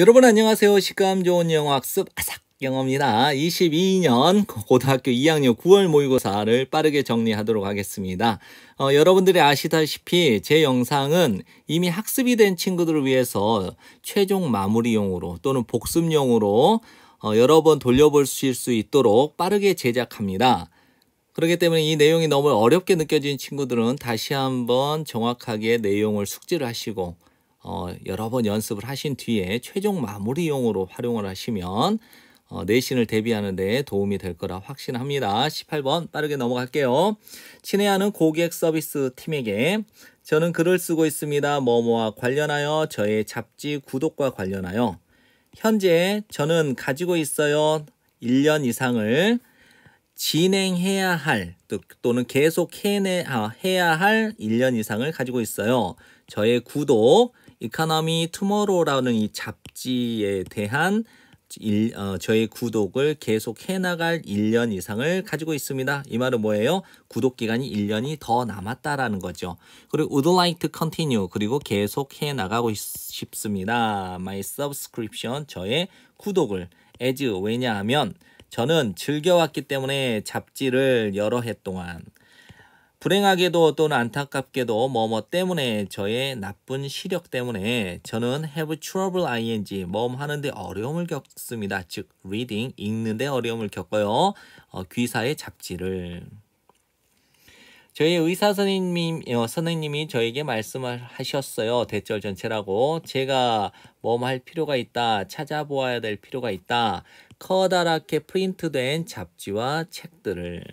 여러분 안녕하세요. 식감 좋은 영어 학습 아삭 영어입니다. 22년 고등학교 2학년 9월 모의고사를 빠르게 정리하도록 하겠습니다. 어, 여러분들이 아시다시피 제 영상은 이미 학습이 된 친구들을 위해서 최종 마무리용으로 또는 복습용으로 어, 여러 번 돌려보실 수 있도록 빠르게 제작합니다. 그렇기 때문에 이 내용이 너무 어렵게 느껴진 친구들은 다시 한번 정확하게 내용을 숙지를 하시고 어, 여러 번 연습을 하신 뒤에 최종 마무리용으로 활용을 하시면 어, 내신을 대비하는 데 도움이 될 거라 확신합니다. 18번 빠르게 넘어갈게요. 친애하는 고객 서비스 팀에게 저는 글을 쓰고 있습니다. 뭐뭐와 관련하여 저의 잡지 구독과 관련하여 현재 저는 가지고 있어요. 1년 이상을 진행해야 할 또는 계속 해내, 아, 해야 할 1년 이상을 가지고 있어요. 저의 구독 이카노미 투머로라는 우이 잡지에 대한 일, 어, 저의 구독을 계속 해나갈 1년 이상을 가지고 있습니다. 이 말은 뭐예요? 구독 기간이 1년이 더 남았다라는 거죠. 그리고 would like to continue 그리고 계속 해나가고 싶습니다. My subscription 저의 구독을 as 왜냐하면 저는 즐겨왔기 때문에 잡지를 여러 해 동안 불행하게도 또는 안타깝게도 뭐뭐 뭐 때문에 저의 나쁜 시력 때문에 저는 have trouble ing 뭐뭐 하는데 어려움을 겪습니다. 즉 reading 읽는데 어려움을 겪어요. 어, 귀사의 잡지를 저희 의사 선생님, 어, 선생님이 저에게 말씀하셨어요. 을 대절 전체라고. 제가 뭐뭐 할 필요가 있다. 찾아보아야 될 필요가 있다. 커다랗게 프린트된 잡지와 책들을.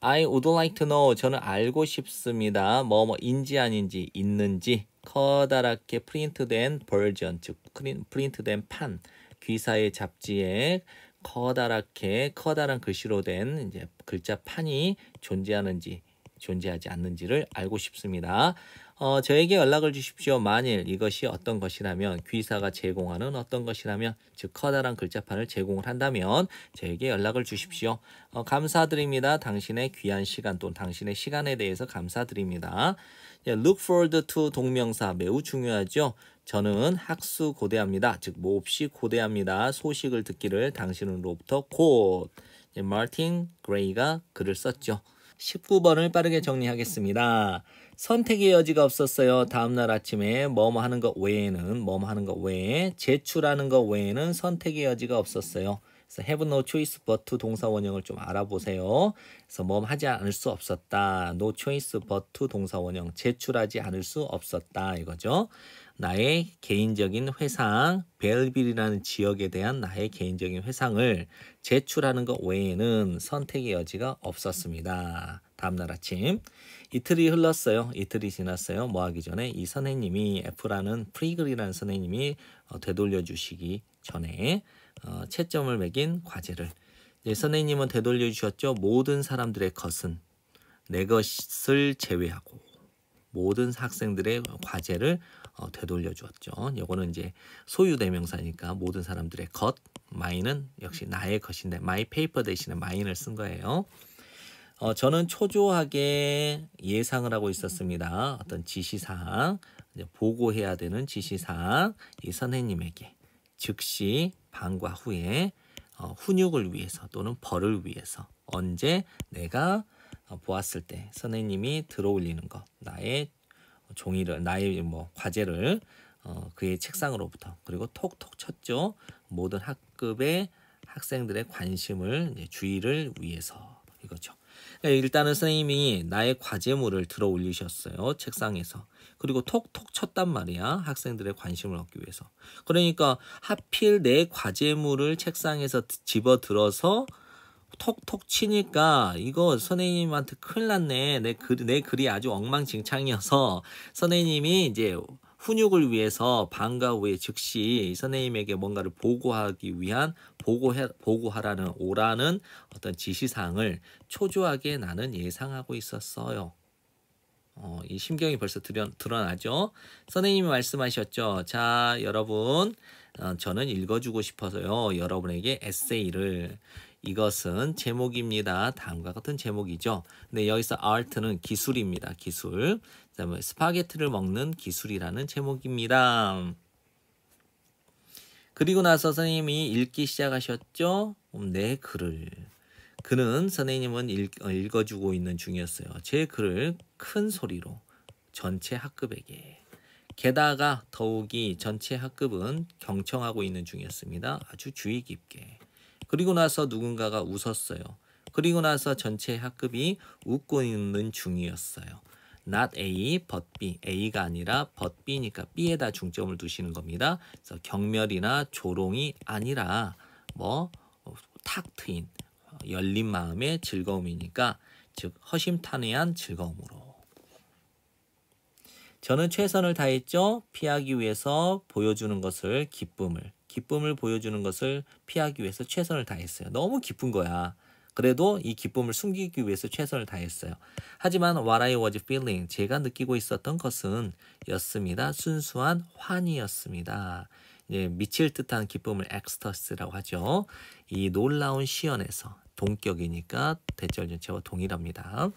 I would like to know. 저는 알고 싶습니다. 뭐 뭐인지 아닌지 있는지 커다랗게 프린트된 버전 즉 프린트된 판 귀사의 잡지에 커다랗게 커다란 글씨로 된 이제 글자 판이 존재하는지 존재하지 않는지를 알고 싶습니다. 어, 저에게 연락을 주십시오. 만일 이것이 어떤 것이라면 귀사가 제공하는 어떤 것이라면 즉 커다란 글자판을 제공을 한다면 저에게 연락을 주십시오. 어, 감사드립니다. 당신의 귀한 시간 또는 당신의 시간에 대해서 감사드립니다. 예, look forward to 동명사 매우 중요하죠. 저는 학수 고대합니다. 즉 몹시 고대합니다. 소식을 듣기를 당신으로부터 곧 마틴 예, 그레이가 글을 썼죠. 19번을 빠르게 정리하겠습니다. 선택의 여지가 없었어요. 다음날 아침에 뭐뭐 하는 것 외에는 뭐뭐 하는 것 외에 제출하는 것 외에는 선택의 여지가 없었어요. 그래서 have no choice but 동사 원형을 좀 알아보세요. 그래서 뭐 하지 않을 수 없었다. no choice but 동사 원형 제출하지 않을 수 없었다 이거죠. 나의 개인적인 회상, 벨빌이라는 지역에 대한 나의 개인적인 회상을 제출하는 것 외에는 선택의 여지가 없었습니다. 다음날 아침 이틀이 흘렀어요. 이틀이 지났어요. 뭐 하기 전에 이 선생님이 F라는 프리글이라는 선생님이 어, 되돌려 주시기 전에 어, 채점을 매긴 과제를 이제 선생님은 되돌려 주셨죠. 모든 사람들의 것은 내 것을 제외하고 모든 학생들의 과제를 어, 되돌려 주었죠. 요거는 이제 소유 대명사니까 모든 사람들의 것 마이는 역시 나의 것인데 마이 페이퍼 대신에 마인을 쓴 거예요. 어, 저는 초조하게 예상을 하고 있었습니다. 어떤 지시사항, 이제 보고해야 되는 지시사항, 이 선생님에게 즉시 방과 후에 어, 훈육을 위해서 또는 벌을 위해서 언제 내가 어, 보았을 때 선생님이 들어올리는 것, 나의 종이를, 나의 뭐 과제를 어, 그의 책상으로부터 그리고 톡톡 쳤죠. 모든 학급의 학생들의 관심을 주의를 위해서 이거죠. 네, 일단은 선생님이 나의 과제물을 들어 올리셨어요. 책상에서. 그리고 톡톡 쳤단 말이야. 학생들의 관심을 얻기 위해서. 그러니까 하필 내 과제물을 책상에서 집어 들어서 톡톡 치니까 이거 선생님한테 큰일 났네. 내 글, 내 글이 아주 엉망진창이어서 선생님이 이제 훈육을 위해서 방과 후에 즉시 선생님에게 뭔가를 보고하기 위한 보고해, 보고하라는 오라는 어떤 지시사항을 초조하게 나는 예상하고 있었어요. 어, 이 심경이 벌써 드러, 드러나죠. 선생님이 말씀하셨죠. 자, 여러분, 어, 저는 읽어주고 싶어서요. 여러분에게 에세이를. 이것은 제목입니다. 다음과 같은 제목이죠. 근데 네, 여기서 a r 는 기술입니다. 기술. 스파게티를 먹는 기술이라는 제목입니다. 그리고 나서 선생님이 읽기 시작하셨죠? 내 네 글을. 그는 선생님은 읽, 어, 읽어주고 있는 중이었어요. 제 글을 큰 소리로 전체 학급에게. 게다가 더욱이 전체 학급은 경청하고 있는 중이었습니다. 아주 주의 깊게. 그리고 나서 누군가가 웃었어요. 그리고 나서 전체 학급이 웃고 있는 중이었어요. not A, but B. A가 아니라 but B니까 B에다 중점을 두시는 겁니다. 그래서 경멸이나 조롱이 아니라 뭐탁 어, 트인 열린 마음의 즐거움이니까 즉 허심탄회한 즐거움으로 저는 최선을 다했죠. 피하기 위해서 보여주는 것을 기쁨을 기쁨을 보여주는 것을 피하기 위해서 최선을 다했어요. 너무 기쁜 거야. 그래도 이 기쁨을 숨기기 위해서 최선을 다했어요. 하지만 what I was feeling, 제가 느끼고 있었던 것은 였습니다. 순수한 환희였습니다. 예, 미칠 듯한 기쁨을 엑스터스라고 하죠. 이 놀라운 시연에서 동격이니까 대절전체와 동일합니다.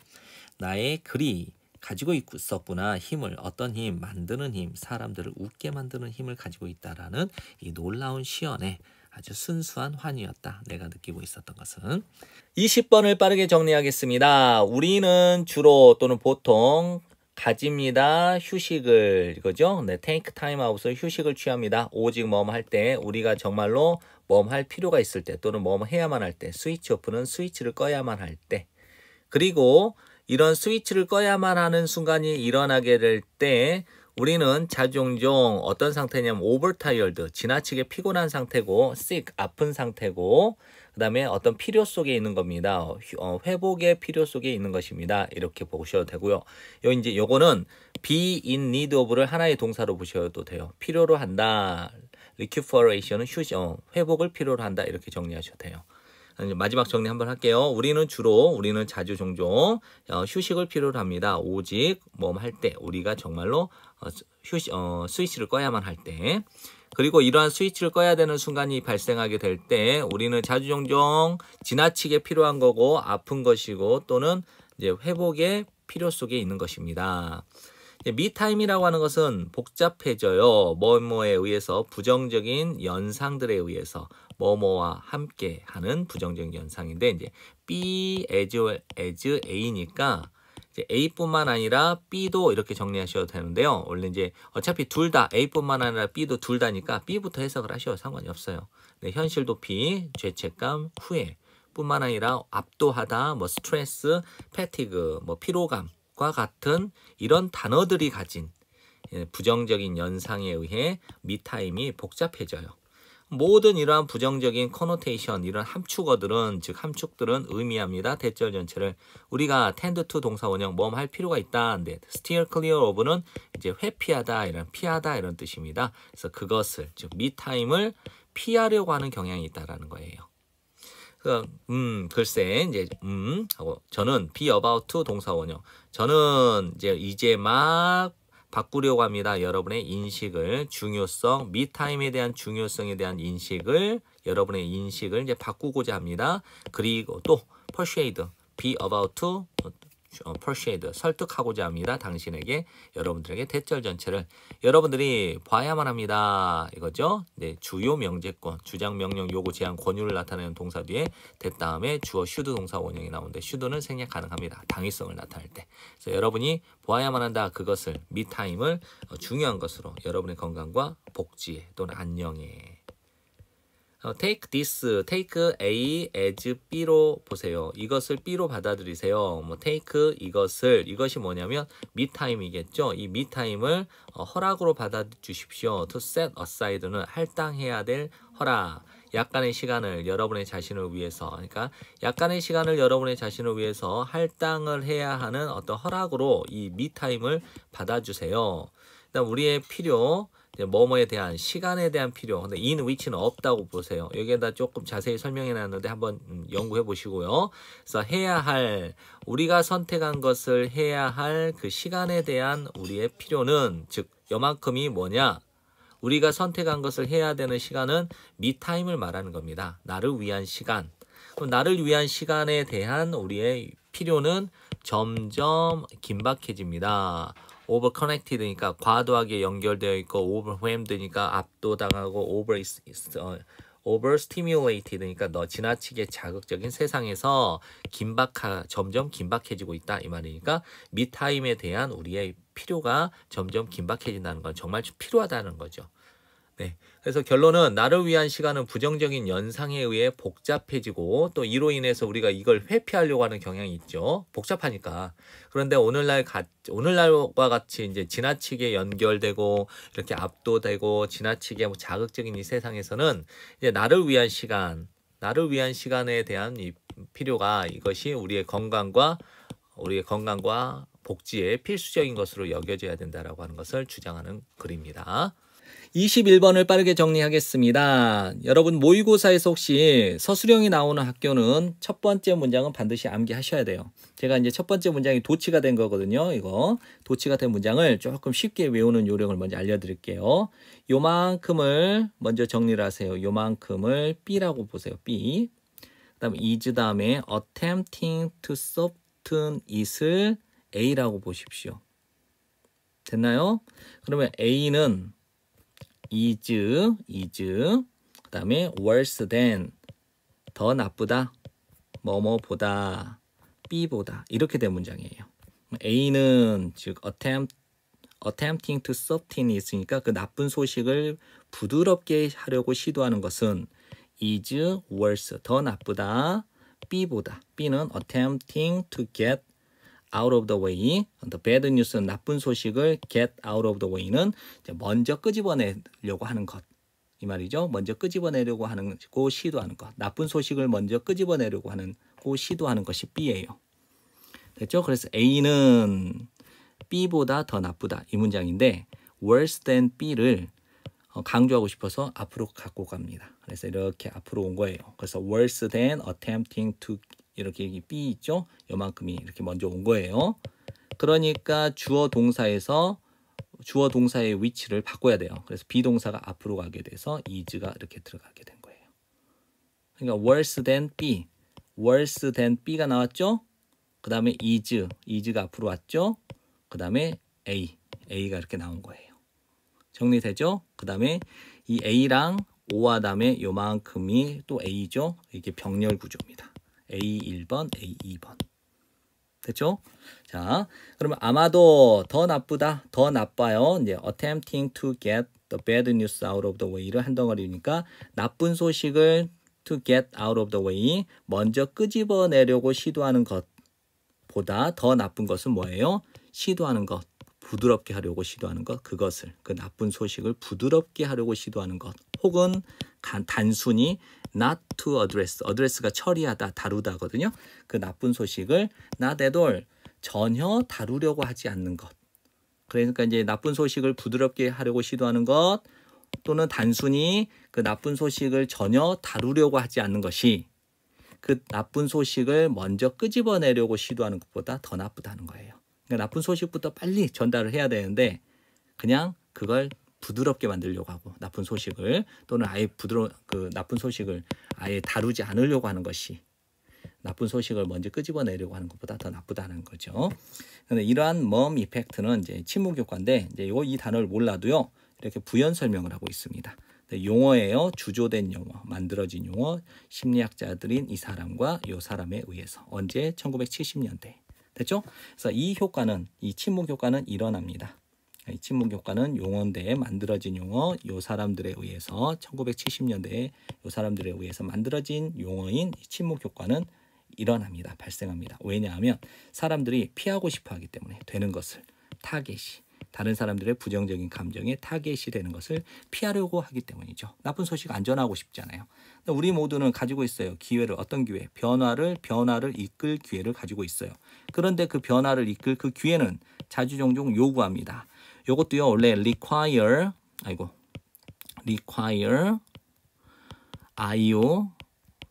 나의 글이 가지고 있었구나 힘을 어떤 힘 만드는 힘 사람들을 웃게 만드는 힘을 가지고 있다라는 이 놀라운 시연에 아주 순수한 환이었다 내가 느끼고 있었던 것은. 20번을 빠르게 정리하겠습니다. 우리는 주로 또는 보통 가집니다. 휴식을 이거죠. 네, take t i m 을 휴식을 취합니다. 오직 뭐할때 우리가 정말로 뭐할 필요가 있을 때 또는 뭐뭐 해야만 할 때 스위치 오프는 스위치를 꺼야만 할 때. 그리고 이런 스위치를 꺼야만 하는 순간이 일어나게 될때 우리는 자종종 어떤 상태냐면 오버타이얼드 지나치게 피곤한 상태고 sick 아픈 상태고 그 다음에 어떤 필요 속에 있는 겁니다. 어, 회복의 필요 속에 있는 것입니다. 이렇게 보셔도 되고요. 요 이제 요거는 be in need of를 하나의 동사로 보셔도 돼요. 필요로 한다. recuperation은 휴지 어, 회복을 필요로 한다. 이렇게 정리하셔도 돼요. 마지막 정리 한번 할게요. 우리는 주로 우리는 자주 종종 어, 휴식을 필요로 합니다. 오직 뭐할때 우리가 정말로 어, 휴시, 어, 스위치를 꺼야만 할 때 그리고 이러한 스위치를 꺼야 되는 순간이 발생하게 될 때 우리는 자주 종종 지나치게 필요한 거고 아픈 것이고 또는 이제 회복의 필요 속에 있는 것입니다. 미타임이라고 하는 것은 복잡해져요. 뭐뭐에 의해서 부정적인 연상들에 의해서 뭐뭐와 함께 하는 부정적인 연상인데 이제 be as, as a니까 이제 A뿐만 아니라 B도 이렇게 정리하셔도 되는데요. 원래 이제 어차피 둘 다 A뿐만 아니라 B도 둘 다니까 B부터 해석을 하셔도 상관이 없어요. 네, 현실 도피, 죄책감, 후회 뿐만 아니라 압도하다, 뭐 스트레스, 패티그, 뭐 피로감과 같은 이런 단어들이 가진 예, 부정적인 연상에 의해 미타임이 복잡해져요. 모든 이러한 부정적인 커노테이션, 이런 함축어들은 즉 함축들은 의미합니다. 대절 전체를 우리가 텐드 투 동사 원형 뭐뭐 할 필요가 있다. 근데 steer clear of는 이제 회피하다 이런 피하다 이런 뜻입니다. 그래서 그것을 즉 미타임을 피하려고 하는 경향이 있다라는 거예요. 음 글쎄 이제 음 하고 저는 be about to 동사 원형 저는 이제 이제 막 바꾸려고 합니다. 여러분의 인식을 중요성, 미타임에 대한 중요성에 대한 인식을 여러분의 인식을 이제 바꾸고자 합니다. 그리고 또 퍼쉐이드 be about to 어, 퍼쉐이드 설득하고자 합니다. 당신에게 여러분들에게 대절 전체를 여러분들이 봐야만 합니다. 이거죠. 네, 주요 명제권, 주장 명령 요구 제한 권유를 나타내는 동사 뒤에 됐 다음에 주어 슈드 동사 원형이 나오는데 슈드는 생략 가능합니다. 당위성을 나타낼 때. 그래서 여러분이 보야만 한다. 그것을 미타임을 어, 중요한 것으로 여러분의 건강과 복지 또는 안녕에 어, take this, take A as B로 보세요. 이것을 B로 받아들이세요. 뭐 take 이것을 이것이 뭐냐면 미타임이겠죠. 이 미타임을 어, 허락으로 받아주십시오. to set aside는 할당해야 될 허락. 약간의 시간을 여러분의 자신을 위해서 그러니까 약간의 시간을 여러분의 자신을 위해서 할당을 해야 하는 어떤 허락으로 이 미타임을 받아주세요. 일단 우리의 필요 네, 뭐뭐에 대한 시간에 대한 필요 근데 in which는 없다고 보세요 여기에다 조금 자세히 설명해 놨는데 한번 음, 연구해 보시고요 그래서 해야 할 우리가 선택한 것을 해야 할 그 시간에 대한 우리의 필요는 즉 요만큼이 뭐냐 우리가 선택한 것을 해야 되는 시간은 미타임을 말하는 겁니다 나를 위한 시간 그럼 나를 위한 시간에 대한 우리의 필요는 점점 긴박해집니다 오버 커넥티드니까 과도하게 연결되어 있고 오버 e r w 니까 압도당하고 오버 e 어, 오버 스티 s t i m u l 니까너 지나치게 자극적인 세상에서 긴박하 점점 긴박해지고 있다 이 말이니까 미타임에 대한 우리의 필요가 점점 긴박해진다는 건 정말 필요하다는 거죠. 네. 그래서 결론은 나를 위한 시간은 부정적인 연상에 의해 복잡해지고 또 이로 인해서 우리가 이걸 회피하려고 하는 경향이 있죠. 복잡하니까. 그런데 오늘날 가, 오늘날과 같이 이제 지나치게 연결되고 이렇게 압도되고 지나치게 뭐 자극적인 이 세상에서는 이제 나를 위한 시간, 나를 위한 시간에 대한 이 필요가 이것이 우리의 건강과 우리의 건강과 복지에 필수적인 것으로 여겨져야 된다라고 하는 것을 주장하는 글입니다. 21번을 빠르게 정리하겠습니다. 여러분 모의고사에서 혹시 서술형이 나오는 학교는 첫 번째 문장은 반드시 암기하셔야 돼요. 제가 이제 첫 번째 문장이 도치가 된 거거든요. 이거 도치가 된 문장을 조금 쉽게 외우는 요령을 먼저 알려드릴게요. 요만큼을 먼저 정리를 하세요. 요만큼을 B라고 보세요. B. 그 다음에 is 다음에 attempting to soften it을 A라고 보십시오. 됐나요? 그러면 A는 is, is. 그 다음에 worse than. 더 나쁘다. 뭐뭐보다. B보다. 이렇게 된 문장이에요. A는 즉 attempt, attempting to subtly 있으니까 그 나쁜 소식을 부드럽게 하려고 시도하는 것은 is worse. 더 나쁘다. B보다. B는 attempting to get out of the way, the bad news는 나쁜 소식을 get out of the way는 먼저 끄집어내려고 하는 것. 이 말이죠. 먼저 끄집어내려고 하는 고 시도하는 것. 나쁜 소식을 먼저 끄집어내려고 하는 고 시도하는 것이 B예요. 됐죠? 그래서 A는 B보다 더 나쁘다 이 문장인데 worse than B를 어, 강조하고 싶어서 앞으로 갖고 갑니다. 그래서 이렇게 앞으로 온 거예요. 그래서 worse than attempting to 이렇게 여기 B 있죠? 요만큼이 이렇게 먼저 온 거예요. 그러니까 주어 동사에서 주어 동사의 위치를 바꿔야 돼요. 그래서 B 동사가 앞으로 가게 돼서 is가 이렇게 들어가게 된 거예요. 그러니까 worse than B, worse than B가 나왔죠? 그 다음에 is, is가 앞으로 왔죠? 그 다음에 A, A가 이렇게 나온 거예요. 정리되죠? 그 다음에 이 A랑 O와 다음에 요만큼이 또 A죠? 이게 병렬 구조입니다. A1번, A2번. 됐죠? 자, 그러면 아마도 더 나쁘다, 더 나빠요. 이제 attempting to get the bad news out of the way를 한 덩어리니까 나쁜 소식을 to get out of the way 먼저 끄집어내려고 시도하는 것보다 더 나쁜 것은 뭐예요? 시도하는 것. 부드럽게 하려고 시도하는 것, 그것을 그 나쁜 소식을 부드럽게 하려고 시도하는 것, 혹은 단순히 not to address, address가 처리하다, 다루다거든요. 그 나쁜 소식을 not at all, 전혀 다루려고 하지 않는 것. 그러니까 이제 나쁜 소식을 부드럽게 하려고 시도하는 것 또는 단순히 그 나쁜 소식을 전혀 다루려고 하지 않는 것이 그 나쁜 소식을 먼저 끄집어내려고 시도하는 것보다 더 나쁘다는 거예요. 그러니까 나쁜 소식부터 빨리 전달을 해야 되는데 그냥 그걸 부드럽게 만들려고 하고 나쁜 소식을 또는 아예 부드러 그 나쁜 소식을 아예 다루지 않으려고 하는 것이 나쁜 소식을 먼저 끄집어내려고 하는 것보다 더 나쁘다는 거죠. 그런데 이러한 멈 이펙트는 이제 침묵 효과인데 이제 요거 이 단어를 몰라도요 이렇게 부연 설명을 하고 있습니다. 용어예요. 주조된 용어, 만들어진 용어, 심리학자들인 이 사람과 요 사람에 의해서 언제 1970년대 됐죠? 그래서 이 효과는 이 침묵 효과는 일어납니다. 침묵 효과는 용언대에 만들어진 용어, 요 사람들에 의해서 1970년대에 요 사람들에 의해서 만들어진 용어인 침묵 효과는 일어납니다. 발생합니다. 왜냐하면 사람들이 피하고 싶어 하기 때문에 되는 것을 타겟이 다른 사람들의 부정적인 감정에 타겟이 되는 것을 피하려고 하기 때문이죠. 나쁜 소식 안 전하고 싶잖아요. 우리 모두는 가지고 있어요. 기회를 어떤 기회? 변화를 변화를 이끌 기회를 가지고 있어요. 그런데 그 변화를 이끌 그 기회는 자주 종종 요구합니다. 요것도요 원래 require 아이고 require io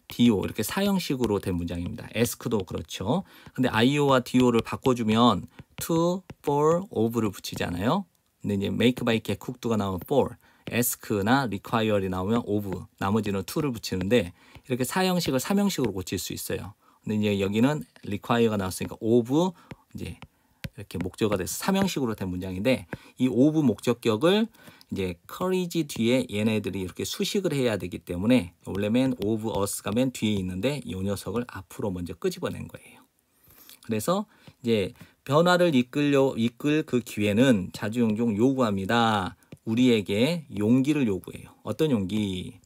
do 이렇게 사형식으로 된 문장입니다. ask도 그렇죠. 근데 io와 do를 바꿔주면 to, for, of를 붙이잖아요. 근데 이제 make by 객쿡도가 나오면 for, ask나 require이 나오면 of, 나머지는 to를 붙이는데 이렇게 사형식을 삼형식으로 고칠 수 있어요. 근데 이제 여기는 require가 나왔으니까 of 이제 이렇게 목적어가 돼서 삼형식으로 된 문장인데 이 오브 목적격을 이제 courage 뒤에 얘네들이 이렇게 수식을 해야 되기 때문에 원래 맨 of us가 맨 뒤에 있는데 이 녀석을 앞으로 먼저 끄집어낸 거예요. 그래서 이제 변화를 이끌려 이끌 그 기회는 자주용종 요구합니다. 우리에게 용기를 요구해요. 어떤 용기?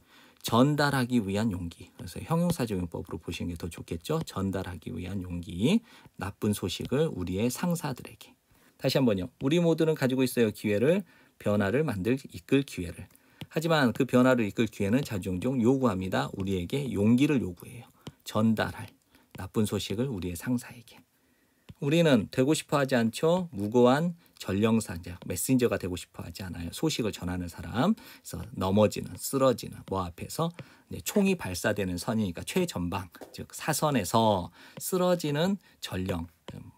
전달하기 위한 용기. 그래서 형용사적용법으로 보시는 게 더 좋겠죠. 전달하기 위한 용기. 나쁜 소식을 우리의 상사들에게. 다시 한번요. 우리 모두는 가지고 있어요. 기회를 변화를 만들 이끌 기회를. 하지만 그 변화를 이끌 기회는 자주종종 요구합니다. 우리에게 용기를 요구해요. 전달할 나쁜 소식을 우리의 상사에게. 우리는 되고 싶어 하지 않죠. 무고한 전령사 이제 메신저가 되고 싶어 하지 않아요. 소식을 전하는 사람. 그래서 넘어지는, 쓰러지는 뭐 앞에서 총이 발사되는 선이니까 최전방, 즉 사선에서 쓰러지는 전령,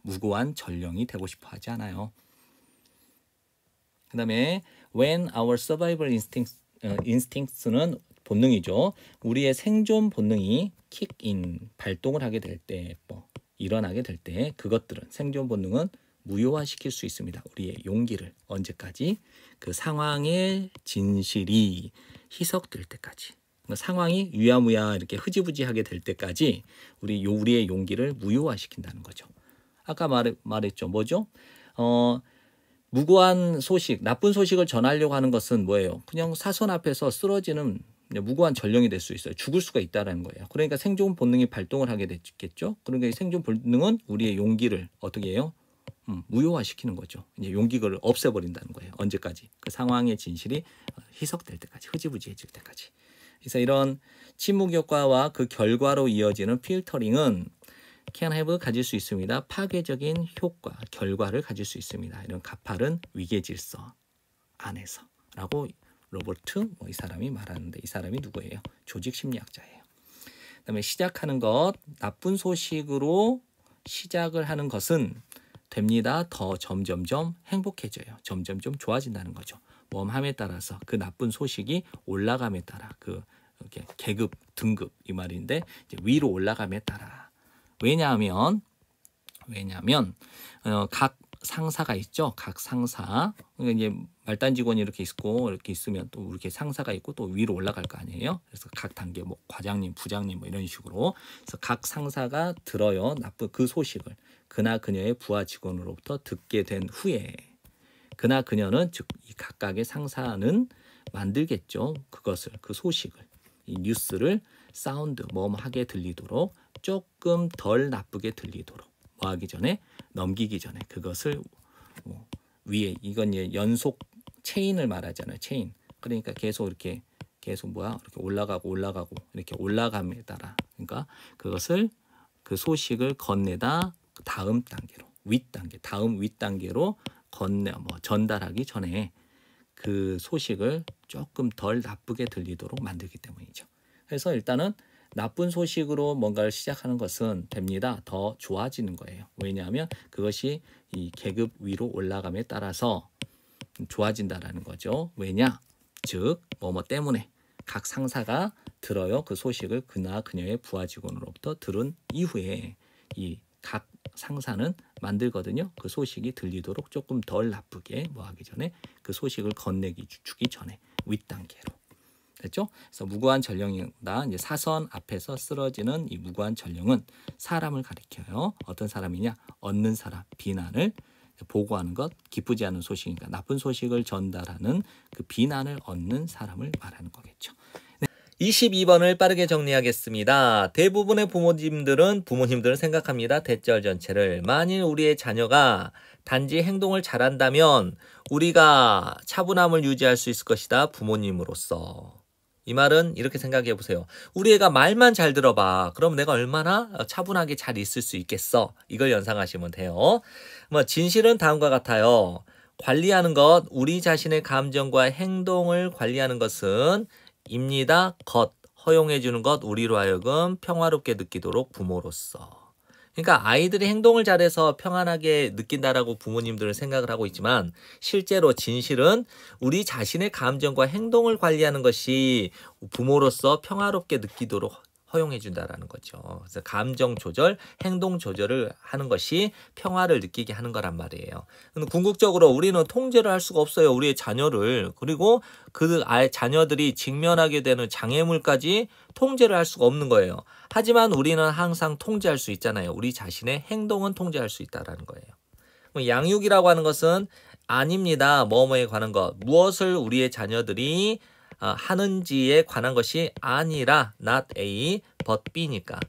무고한 전령이 되고 싶어 하지 않아요. 그다음에 when our survival instincts 어, instincts는 본능이죠. 우리의 생존 본능이 킥인 발동을 하게 될 때, 뭐 일어나게 될 때 그것들은 생존 본능은 무효화시킬 수 있습니다. 우리의 용기를 언제까지 그 상황의 진실이 희석될 때까지 그 상황이 유야무야 이렇게 흐지부지하게 될 때까지 우리 요 우리의 용기를 무효화시킨다는 거죠. 아까 말, 말했죠. 뭐죠? 어, 무고한 소식, 나쁜 소식을 전하려고 하는 것은 뭐예요? 그냥 사선 앞에서 쓰러지는 무고한 전령이 될 수 있어요. 죽을 수가 있다라는 거예요. 그러니까 생존 본능이 발동을 하게 됐겠죠. 그러니까 생존 본능은 우리의 용기를 어떻게 해요? 음, 무효화시키는 거죠. 이제 용기를 없애버린다는 거예요. 언제까지? 그 상황의 진실이 어, 희석될 때까지, 흐지부지해질 때까지. 그래서 이런 침묵 효과와 그 결과로 이어지는 필터링은 can have 가질 수 있습니다. 파괴적인 효과, 결과를 가질 수 있습니다. 이런 가파른 위계 질서 안에서라고 로버트 뭐이 사람이 말하는데 이 사람이 누구예요? 조직 심리학자예요. 그다음에 시작하는 것 나쁜 소식으로 시작을 하는 것은 됩니다. 더 점점점 행복해져요. 점점점 좋아진다는 거죠. 모함에 따라서 그 나쁜 소식이 올라감에 따라 그 이렇게 계급 등급 이 말인데 이제 위로 올라감에 따라 왜냐하면 왜냐하면 어, 각 상사가 있죠. 각 상사 그러니까 이제 말단 직원이 이렇게 있고 이렇게 있으면 또 이렇게 상사가 있고 또 위로 올라갈 거 아니에요. 그래서 각 단계 뭐 과장님, 부장님 뭐 이런 식으로 그래서 각 상사가 들어요. 나쁜 그 소식을 그나 그녀의 부하 직원으로부터 듣게 된 후에 그나 그녀는 즉 이 각각의 상사는 만들겠죠. 그것을 그 소식을 이 뉴스를 사운드 뭐뭐하게 들리도록 조금 덜 나쁘게 들리도록 뭐 하기 전에 넘기기 전에 그것을 뭐 위에 이건 연속 체인을 말하잖아요. 체인. 그러니까 계속 이렇게 계속 뭐야? 이렇게 올라가고 올라가고 이렇게 올라감에 따라 그러니까 그것을 그 소식을 건네다 다음 단계로 윗단계 다음 윗단계로 건네 뭐 전달하기 전에 그 소식을 조금 덜 나쁘게 들리도록 만들기 때문이죠. 그래서 일단은 나쁜 소식으로 뭔가를 시작하는 것은 됩니다. 더 좋아지는 거예요. 왜냐하면 그것이 이 계급 위로 올라감에 따라서 좋아진다라는 거죠. 왜냐? 즉, 뭐뭐 뭐 때문에 각 상사가 들어요. 그 소식을 그나 그녀의 부하 직원으로부터 들은 이후에 이각 상사는 만들거든요. 그 소식이 들리도록 조금 덜 나쁘게 뭐 하기 전에 그 소식을 건네기 주축이 전에 윗단계로 됐죠? 그래서 무고한 전령이다. 이제 사선 앞에서 쓰러지는 이 무고한 전령은 사람을 가리켜요. 어떤 사람이냐? 얻는 사람, 비난을 보고하는 것, 기쁘지 않은 소식이니까 나쁜 소식을 전달하는 그 비난을 얻는 사람을 말하는 거겠죠. 22번을 빠르게 정리하겠습니다. 대부분의 부모님들은 부모님들은 생각합니다. 대절 전체를 만일 우리의 자녀가 단지 행동을 잘한다면 우리가 차분함을 유지할 수 있을 것이다. 부모님으로서. 이 말은 이렇게 생각해 보세요. 우리 애가 말만 잘 들어봐. 그럼 내가 얼마나 차분하게 잘 있을 수 있겠어. 이걸 연상하시면 돼요. 뭐 진실은 다음과 같아요. 관리하는 것, 우리 자신의 감정과 행동을 관리하는 것은 입니다. 겉. 허용해 주는 것 우리로 하여금 평화롭게 느끼도록 부모로서. 그러니까 아이들이 행동을 잘해서 평안하게 느낀다라고 부모님들은 생각을 하고 있지만 실제로 진실은 우리 자신의 감정과 행동을 관리하는 것이 부모로서 평화롭게 느끼도록 허용해 준다라는 거죠. 그래서 감정 조절, 행동 조절을 하는 것이 평화를 느끼게 하는 거란 말이에요. 근데 궁극적으로 우리는 통제를 할 수가 없어요. 우리의 자녀를 그리고 그 자녀들이 직면하게 되는 장애물까지 통제를 할 수가 없는 거예요. 하지만 우리는 항상 통제할 수 있잖아요. 우리 자신의 행동은 통제할 수 있다라는 거예요. 양육이라고 하는 것은 아닙니다. 뭐뭐에 관한 것 무엇을 우리의 자녀들이 어, 하는지에 관한 것이 아니라 not A but B니까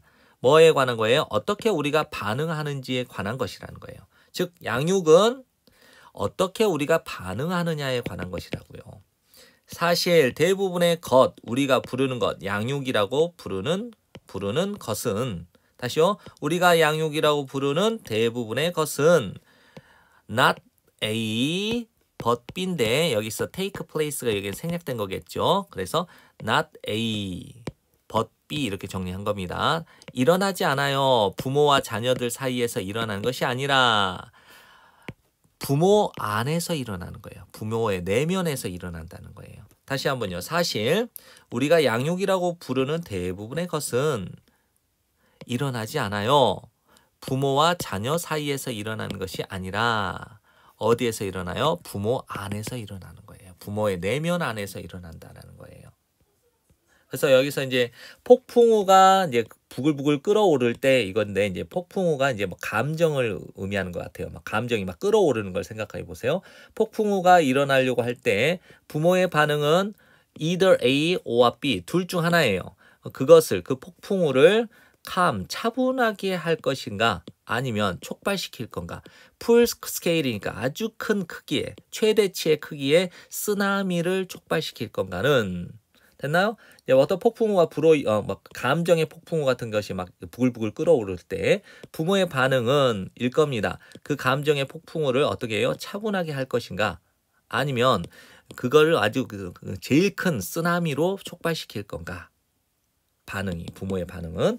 뭐에 관한 거예요? 어떻게 우리가 반응하는지에 관한 것이라는 거예요. 즉 양육은 어떻게 우리가 반응하느냐에 관한 것이라고요. 사실 대부분의 것 우리가 부르는 것 양육이라고 부르는 부르는 것은 다시요 우리가 양육이라고 부르는 대부분의 것은 not A but B인데 여기서 take place가 여기 생략된 거겠죠. 그래서 not A, but B 이렇게 정리한 겁니다. 일어나지 않아요. 부모와 자녀들 사이에서 일어나는 것이 아니라 부모 안에서 일어나는 거예요. 부모의 내면에서 일어난다는 거예요. 다시 한번요. 사실 우리가 양육이라고 부르는 대부분의 것은 일어나지 않아요. 부모와 자녀 사이에서 일어나는 것이 아니라 어디에서 일어나요? 부모 안에서 일어나는 거예요. 부모의 내면 안에서 일어난다라는 거예요. 그래서 여기서 이제 폭풍우가 이제 부글부글 끓어오를 때 이건데 이제 폭풍우가 이제 뭐 감정을 의미하는 것 같아요. 막 감정이 막 끓어오르는 걸 생각해 보세요. 폭풍우가 일어나려고 할 때 부모의 반응은 either A or B 둘 중 하나예요. 그것을 그 폭풍우를 캄, 차분하게 할 것인가 아니면 촉발시킬 건가 풀 스케일이니까 아주 큰 크기에 최대치의 크기에 쓰나미를 촉발시킬 건가는 됐나요? 이제 어떤 폭풍우가 불어 어, 막 감정의 폭풍우 같은 것이 막 부글부글 끓어오를 때 부모의 반응은 일 겁니다. 그 감정의 폭풍우를 어떻게 해요? 차분하게 할 것인가? 아니면 그걸 아주 그, 그 제일 큰 쓰나미로 촉발시킬 건가? 반응이 부모의 반응은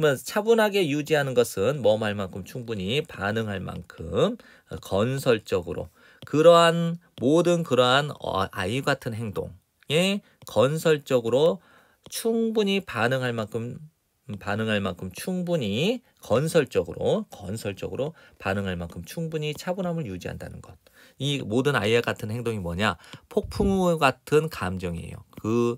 그러면 뭐 차분하게 유지하는 것은 뭐할 만큼 충분히 반응할 만큼 어, 건설적으로 그러한 모든 그러한 어, 아이 같은 행동에 건설적으로 충분히 반응할 만큼 반응할 만큼 충분히 건설적으로 건설적으로 반응할 만큼 충분히 차분함을 유지한다는 것. 이 모든 아이와 같은 행동이 뭐냐? 폭풍우 같은 감정이에요. 그그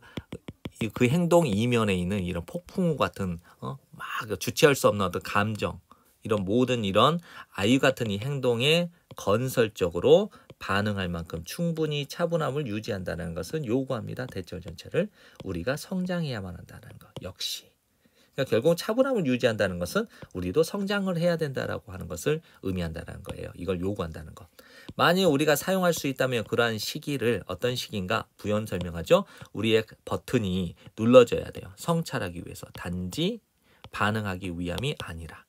그 행동 이면에 있는 이런 폭풍우 같은 어? 막 주체할 수 없는 어떤 감정 이런 모든 이런 아이 같은 이 행동에 건설적으로 반응할 만큼 충분히 차분함을 유지한다는 것은 요구합니다. 대절 전체를 우리가 성장해야만 한다는 것 역시. 그러니까 결국 차분함을 유지한다는 것은 우리도 성장을 해야 된다라고 하는 것을 의미한다는 거예요. 이걸 요구한다는 것. 만일 우리가 사용할 수 있다면 그러한 시기를 어떤 시기인가 부연 설명하죠. 우리의 버튼이 눌러져야 돼요. 성찰하기 위해서 단지 반응하기 위함이 아니라.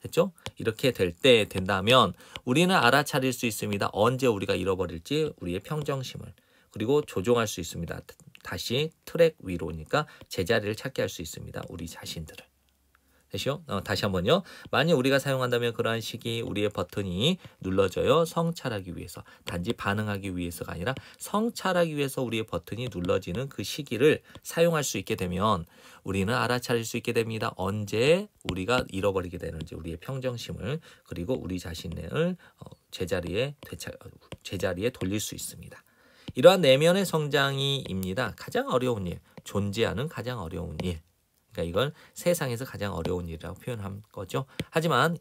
됐죠? 이렇게 될 때 된다면 우리는 알아차릴 수 있습니다. 언제 우리가 잃어버릴지 우리의 평정심을 그리고 조종할 수 있습니다. 다시 트랙 위로니까 제자리를 찾게 할 수 있습니다. 우리 자신들을. 되시 어, 다시 한번요. 만약 우리가 사용한다면 그러한 시기 우리의 버튼이 눌러져요. 성찰하기 위해서. 단지 반응하기 위해서가 아니라 성찰하기 위해서 우리의 버튼이 눌러지는 그 시기를 사용할 수 있게 되면 우리는 알아차릴 수 있게 됩니다. 언제 우리가 잃어버리게 되는지 우리의 평정심을 그리고 우리 자신을 어, 제자리에 되차, 어, 제자리에 돌릴 수 있습니다. 이러한 내면의 성장이입니다. 가장 어려운 일, 존재하는 가장 어려운 일. 그러니까 이걸 세상에서 가장 어려운 일이라고 표현한 거죠. 하지만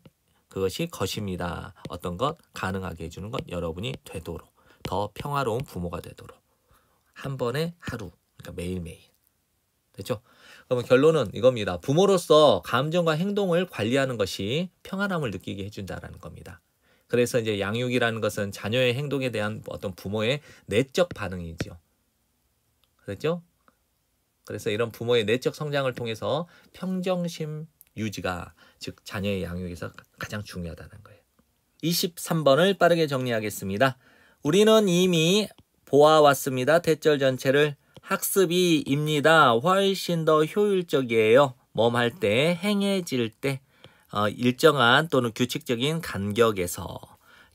그것이 것입니다. 어떤 것 가능하게 해주는 것 여러분이 되도록 더 평화로운 부모가 되도록 한 번에 하루 그러니까 매일매일 됐죠? 그러면 결론은 이겁니다. 부모로서 감정과 행동을 관리하는 것이 평안함을 느끼게 해준다라는 겁니다. 그래서 이제 양육이라는 것은 자녀의 행동에 대한 어떤 부모의 내적 반응이지요. 그렇죠? 그래서 이런 부모의 내적 성장을 통해서 평정심 유지가 즉 자녀의 양육에서 가장 중요하다는 거예요. 23번을 빠르게 정리하겠습니다. 우리는 이미 보아왔습니다. 대절 전체를 학습이입니다. 훨씬 더 효율적이에요. 몸할 때, 행해질 때, 어, 일정한 또는 규칙적인 간격에서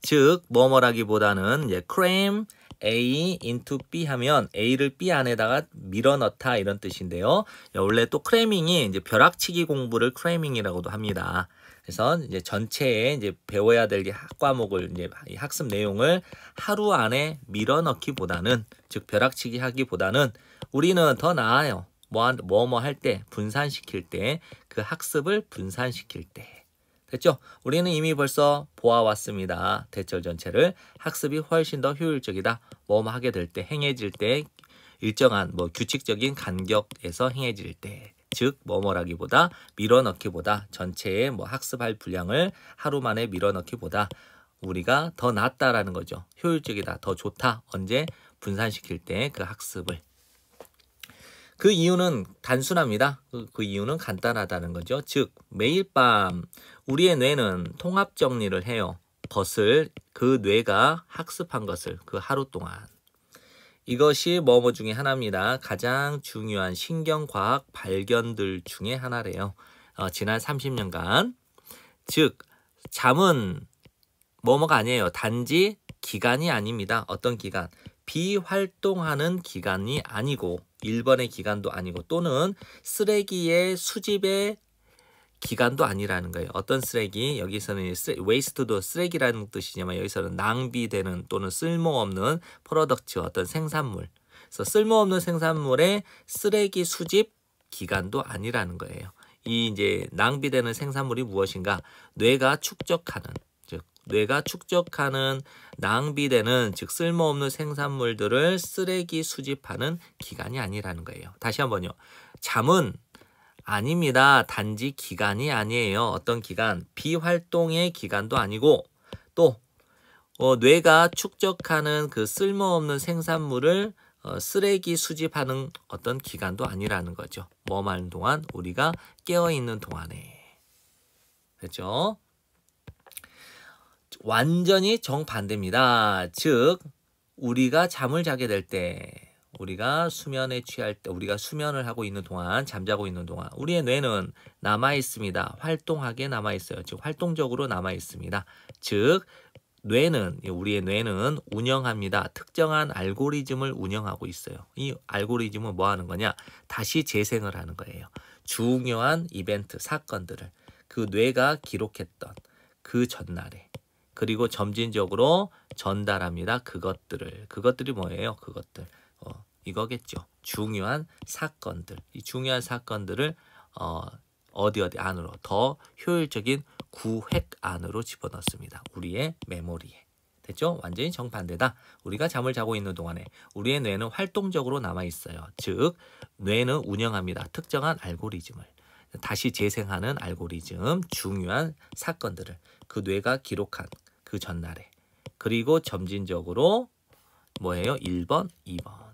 즉 뭐뭐라기보다는 이제 크램, A into B 하면 A를 B 안에다가 밀어넣다 이런 뜻인데요. 원래 또 크래밍이 이제 벼락치기 공부를 크래밍이라고도 합니다. 그래서 이제 전체에 이제 배워야 될 학과목을 이제 학습 내용을 하루 안에 밀어넣기보다는 즉 벼락치기 하기보다는 우리는 더 나아요. 뭐뭐뭐 할 때 분산시킬 때 그 학습을 분산시킬 때 됐죠? 우리는 이미 벌써 보아왔습니다. 대절 전체를 학습이 훨씬 더 효율적이다. 뭐뭐 하게 될 때, 행해질 때, 일정한 뭐 규칙적인 간격에서 행해질 때. 즉 뭐뭐라기보다 밀어넣기보다 전체의 뭐 학습할 분량을 하루 만에 밀어넣기보다 우리가 더 낫다라는 거죠. 효율적이다, 더 좋다. 언제 분산시킬 때 그 학습을. 그 이유는 단순합니다. 그, 그 이유는 간단하다는 거죠. 즉 매일 밤 우리의 뇌는 통합 정리를 해요. 것을 그 뇌가 학습한 것을 그 하루 동안 이것이 뭐뭐 중에 하나입니다. 가장 중요한 신경과학 발견들 중에 하나래요. 어, 지난 30년간 즉 잠은 뭐뭐가 아니에요. 단지 기간이 아닙니다. 어떤 기간? 비활동하는 기간이 아니고 일번의 기간도 아니고 또는 쓰레기의 수집에 기간도 아니라는 거예요. 어떤 쓰레기 여기서는 웨이스트도 쓰레기라는 뜻이지만 여기서는 낭비되는 또는 쓸모없는 프로덕트 어떤 생산물. 그래서 쓸모없는 생산물의 쓰레기 수집 기간도 아니라는 거예요. 이 이제 낭비되는 생산물이 무엇인가? 뇌가 축적하는 즉 뇌가 축적하는 낭비되는 즉 쓸모없는 생산물들을 쓰레기 수집하는 기간이 아니라는 거예요. 다시 한번요. 잠은 아닙니다. 단지 기간이 아니에요. 어떤 기간, 비활동의 기간도 아니고 또 어, 뇌가 축적하는 그 쓸모없는 생산물을 어, 쓰레기 수집하는 어떤 기간도 아니라는 거죠. 뭐하는 동안 우리가 깨어있는 동안에. 그렇죠? 완전히 정반대입니다. 즉 우리가 잠을 자게 될때 우리가 수면에 취할 때 우리가 수면을 하고 있는 동안 잠자고 있는 동안 우리의 뇌는 남아 있습니다. 활동하게 남아 있어요. 즉 활동적으로 남아 있습니다. 즉 뇌는 우리의 뇌는 운영합니다. 특정한 알고리즘을 운영하고 있어요. 이 알고리즘은 뭐 하는 거냐? 다시 재생을 하는 거예요. 중요한 이벤트, 사건들을 그 뇌가 기록했던 그 전날에 그리고 점진적으로 전달합니다. 그것들을 그것들이 뭐예요? 그것들 이거겠죠. 중요한 사건들, 이 중요한 사건들을 어, 어디 어디 안으로 더 효율적인 구획 안으로 집어넣습니다. 우리의 메모리에. 됐죠? 완전히 정반대다. 우리가 잠을 자고 있는 동안에 우리의 뇌는 활동적으로 남아 있어요. 즉, 뇌는 운영합니다. 특정한 알고리즘을. 다시 재생하는 알고리즘, 중요한 사건들을 그 뇌가 기록한 그 전날에. 그리고 점진적으로 뭐예요? 1번, 2번.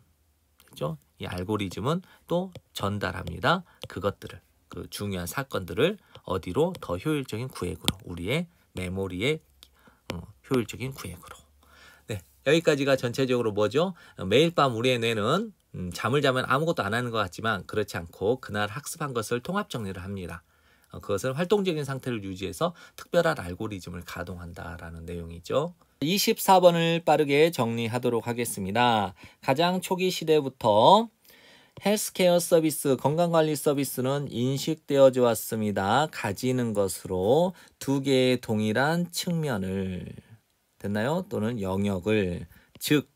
그죠? 이 알고리즘은 또 전달합니다. 그것들을 그 중요한 사건들을 어디로 더 효율적인 구획으로 우리의 메모리의 어, 효율적인 구획으로. 네, 여기까지가 전체적으로 뭐죠? 매일 밤 우리의 뇌는 음, 잠을 자면 아무것도 안 하는 것 같지만 그렇지 않고 그날 학습한 것을 통합 정리를 합니다. 어, 그것을 활동적인 상태를 유지해서 특별한 알고리즘을 가동한다라는 내용이죠. 24번을 빠르게 정리하도록 하겠습니다. 가장 초기 시대부터 헬스케어 서비스, 건강관리 서비스는 인식되어져 왔습니다. 가지는 것으로 두 개의 동일한 측면을 됐나요? 또는 영역을 즉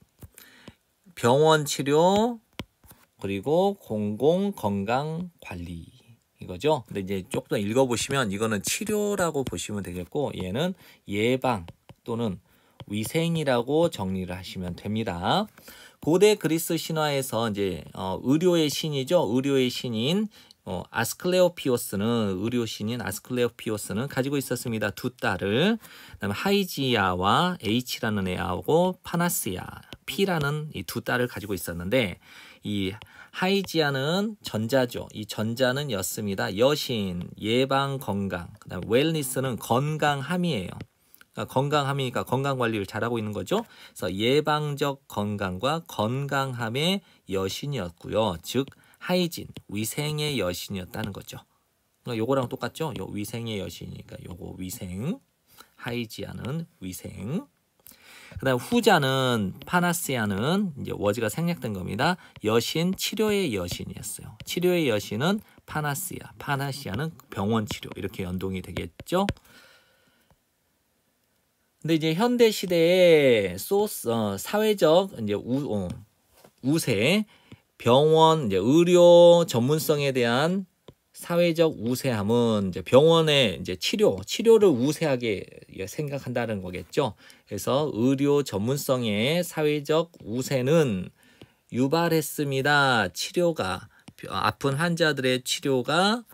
병원 치료 그리고 공공 건강 관리 이거죠. 근데 이제 조금 더 읽어보시면 이거는 치료라고 보시면 되겠고 얘는 예방 또는 위생이라고 정리를 하시면 됩니다. 고대 그리스 신화에서 이제 어, 의료의 신이죠. 의료의 신인 어, 아스클레오피오스는 의료 신인 아스클레오피오스는 가지고 있었습니다. 두 딸을 그다음에 하이지아와 H라는 애하고 파나스야 P라는 이 두 딸을 가지고 있었는데 이 하이지아는 전자죠. 이 전자는 였습니다. 여신, 예방, 건강. 그다음 웰니스는 건강함이에요. 그러니까 건강함이니까 건강 관리를 잘하고 있는 거죠. 그래서 예방적 건강과 건강함의 여신이었고요. 즉 하이진 위생의 여신이었다는 거죠. 그러니까 요거랑 똑같죠. 요 위생의 여신이니까 요거 위생 하이지아는 위생 그다음 후자는 파나시아는 이제 워즈가 생략된 겁니다. 여신 치료의 여신이었어요. 치료의 여신은 파나시아, 파나시아는 병원 치료 이렇게 연동이 되겠죠. 근데 이제 현대 시대의 소스 어, 사회적 이제 우 어, 우세 병원 이제 의료 전문성에 대한 사회적 우세함은 이제 병원의 이제 치료 치료를 우세하게 생각한다는 거겠죠. 그래서 의료 전문성의 사회적 우세는 유발했습니다. 치료가 아픈 환자들의 치료가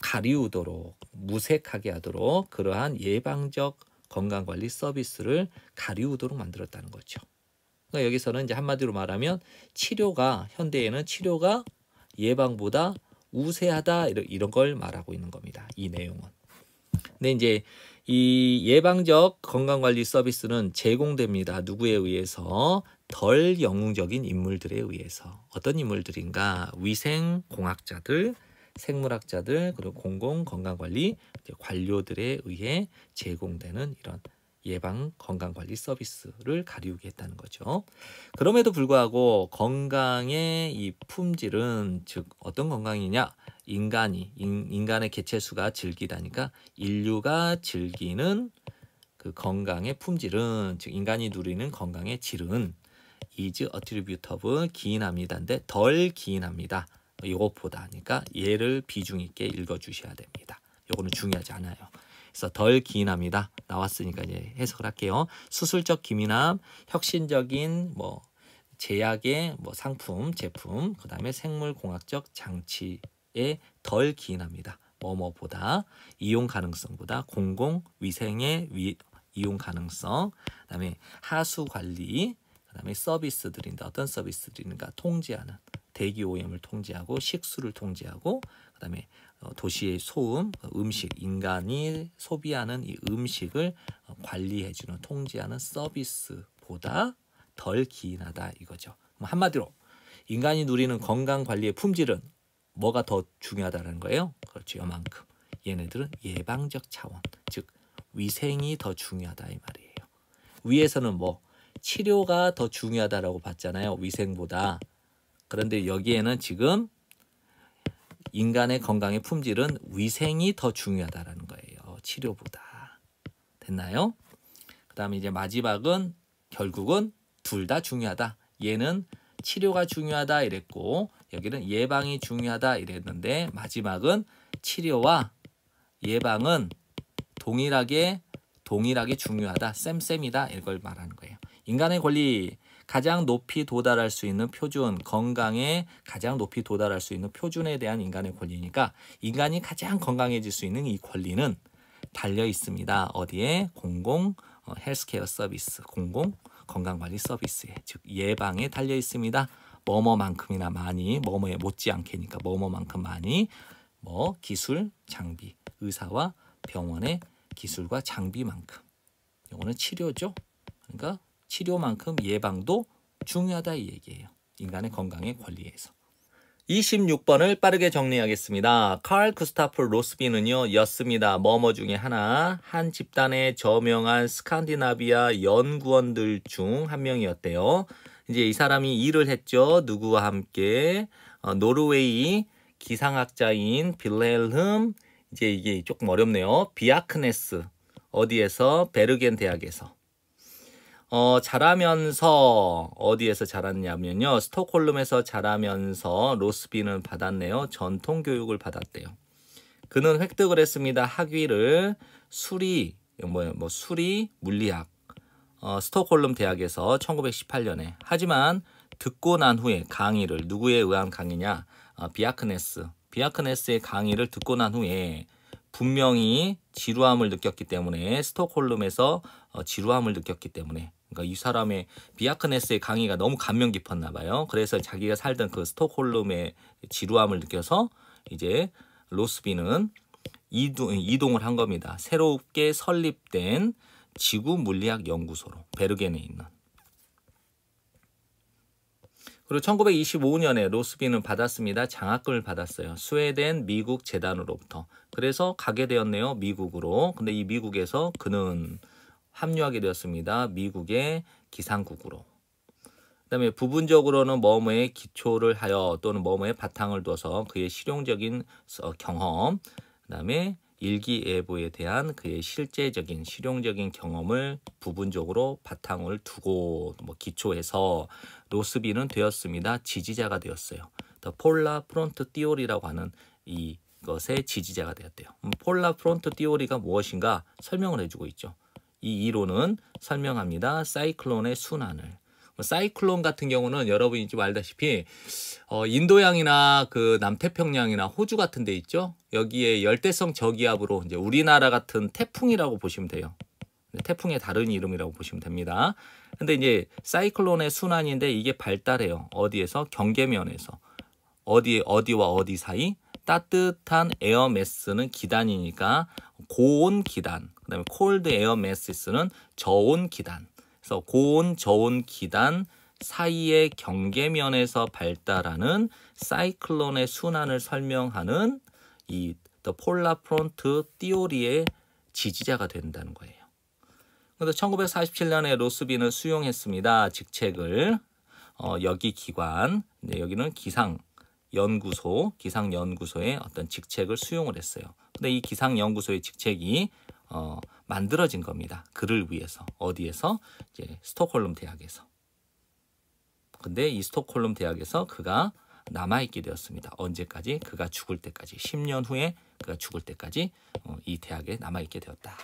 가리우도록 무색하게 하도록 그러한 예방적 건강관리 서비스를 가리우도록 만들었다는 거죠. 그러니까 여기서는 이제 한마디로 말하면 치료가 현대에는 치료가 예방보다 우세하다 이런 걸 말하고 있는 겁니다. 이 내용은. 근데 이제 이 예방적 건강관리 서비스는 제공됩니다. 누구에 의해서? 덜 영웅적인 인물들에 의해서. 어떤 인물들인가? 위생공학자들, 생물학자들, 그리고 공공건강관리 관료들에 의해 제공되는 이런 예방 건강관리 서비스를 가리우게 했다는 거죠. 그럼에도 불구하고 건강의 이 품질은 즉 어떤 건강이냐 인간이 인, 간의 개체수가 즐기다니까 인류가 즐기는 그 건강의 품질은 즉 인간이 누리는 건강의 질은 is attributable 기인합니다인데 덜 기인합니다. 이것보다 니까 얘를 비중 있게 읽어 주셔야 됩니다. 요거는 중요하지 않아요. 그래서 덜 기인합니다. 나왔으니까 이제 해석을 할게요. 수술적 기민함, 혁신적인 뭐 제약의 뭐 상품, 제품, 그 다음에 생물공학적 장치에 덜 기인합니다. 뭐뭐보다 이용 가능성보다 공공 위생의 위, 이용 가능성, 그다음에 하수 관리, 그다음에 서비스들인데 어떤 서비스들인가 통제하는 대기 오염을 통제하고 식수를 통제하고 그다음에 어, 도시의 소음, 어, 음식, 인간이 소비하는 이 음식을 어, 관리해주는 통제하는 서비스보다 덜 기인하다 이거죠. 뭐 한마디로 인간이 누리는 건강 관리의 품질은 뭐가 더 중요하다는 거예요? 그렇죠. 요만큼. 얘네들은 예방적 차원, 즉 위생이 더 중요하다 이 말이에요. 위에서는 뭐 치료가 더 중요하다라고 봤잖아요. 위생보다. 그런데 여기에는 지금 인간의 건강의 품질은 위생이 더 중요하다라는 거예요. 치료보다. 됐나요? 그다음에 이제 마지막은 결국은 둘 다 중요하다. 얘는 치료가 중요하다 이랬고 여기는 예방이 중요하다 이랬는데 마지막은 치료와 예방은 동일하게 동일하게 중요하다. 쌤쌤이다. 이걸 말하는 거예요. 인간의 권리 가장 높이 도달할 수 있는 표준, 건강에 가장 높이 도달할 수 있는 표준에 대한 인간의 권리니까 인간이 가장 건강해질 수 있는 이 권리는 달려 있습니다. 어디에? 공공 어, 헬스케어 서비스, 공공 건강관리 서비스에, 즉 예방에 달려 있습니다. 뭐뭐만큼이나 많이, 뭐뭐에 못지않게니까 뭐뭐만큼 많이 뭐 기술, 장비, 의사와 병원의 기술과 장비만큼. 이거는 치료죠. 그러니까 치료만큼 예방도 중요하다 이 얘기예요. 인간의 건강의 권리에서. 26번을 빠르게 정리하겠습니다. 칼 구스타프 로스비는요, 였습니다. 머머 중에 하나, 한 집단의 저명한 스칸디나비아 연구원들 중 한 명이었대요. 이제 이 사람이 일을 했죠. 누구와 함께, 어, 노르웨이 기상학자인 빌렐흠, 이제 이게 조금 어렵네요. 비아크네스, 어디에서, 베르겐 대학에서. 어, 자라면서 어디에서 자랐냐면요. 스톡홀름에서 자라면서 로스비는 받았네요. 전통 교육을 받았대요. 그는 획득을 했습니다. 학위를 수리 뭐뭐 뭐 수리 물리학 어, 스톡홀름 대학에서 1918년에 하지만 듣고 난 후에 강의를 누구에 의한 강의냐 어, 비아크네스 비아크네스의 강의를 듣고 난 후에 분명히 지루함을 느꼈기 때문에 스톡홀름에서 어, 지루함을 느꼈기 때문에 그러니까 이 사람의 비아크네스의 강의가 너무 감명 깊었나 봐요. 그래서 자기가 살던 그 스톡홀름의 지루함을 느껴서 이제 로스비는 이동, 이동을 한 겁니다. 새롭게 설립된 지구 물리학 연구소로 베르겐에 있는. 그리고 1925년에 로스비는 받았습니다. 장학금을 받았어요. 스웨덴 미국 재단으로부터. 그래서 가게 되었네요. 미국으로. 근데 이 미국에서 그는 합류하게 되었습니다. 미국의 기상국으로. 그다음에 부분적으로는 뭐뭐에 기초를 하여 또는 뭐뭐에 바탕을 둬서 그의 실용적인 경험, 그다음에 일기예보에 대한 그의 실제적인 실용적인 경험을 부분적으로 바탕을 두고 뭐 기초해서 노스비는 되었습니다. 지지자가 되었어요. 더 폴라 프론트 띠오리라고 하는 이것의 지지자가 되었대요. 폴라 프론트 띠오리가 무엇인가 설명을 해주고 있죠. 이 이론은 설명합니다. 사이클론의 순환을. 뭐 사이클론 같은 경우는 여러분이 지금 알다시피 어, 인도양이나 그 남태평양이나 호주 같은 데 있죠. 여기에 열대성 저기압으로 이제 우리나라 같은 태풍이라고 보시면 돼요. 태풍의 다른 이름이라고 보시면 됩니다. 근데 이제 사이클론의 순환인데 이게 발달해요. 어디에서? 경계면에서. 어디 어디와 어디 사이? 따뜻한 에어매스는 기단이니까 고온 기단. 그다음에 콜드 에어 메시스는 저온 기단. 그래서 고온 저온 기단 사이의 경계면에서 발달하는 사이클론의 순환을 설명하는 이 The Polar Front Theory의 지지자가 된다는 거예요. 그런데 1947년에 로스비는 수용했습니다. 직책을 어, 여기 기관, 네, 여기는 기상 연구소, 기상 연구소의 어떤 직책을 수용을 했어요. 근데 이 기상 연구소의 직책이 어, 만들어진 겁니다. 그를 위해서 어디에서 이제 스톡홀름 대학에서. 근데 이 스톡홀름 대학에서 그가 남아있게 되었습니다. 언제까지? 그가 죽을 때까지. 10년 후에 그가 죽을 때까지 어, 이 대학에 남아있게 되었다.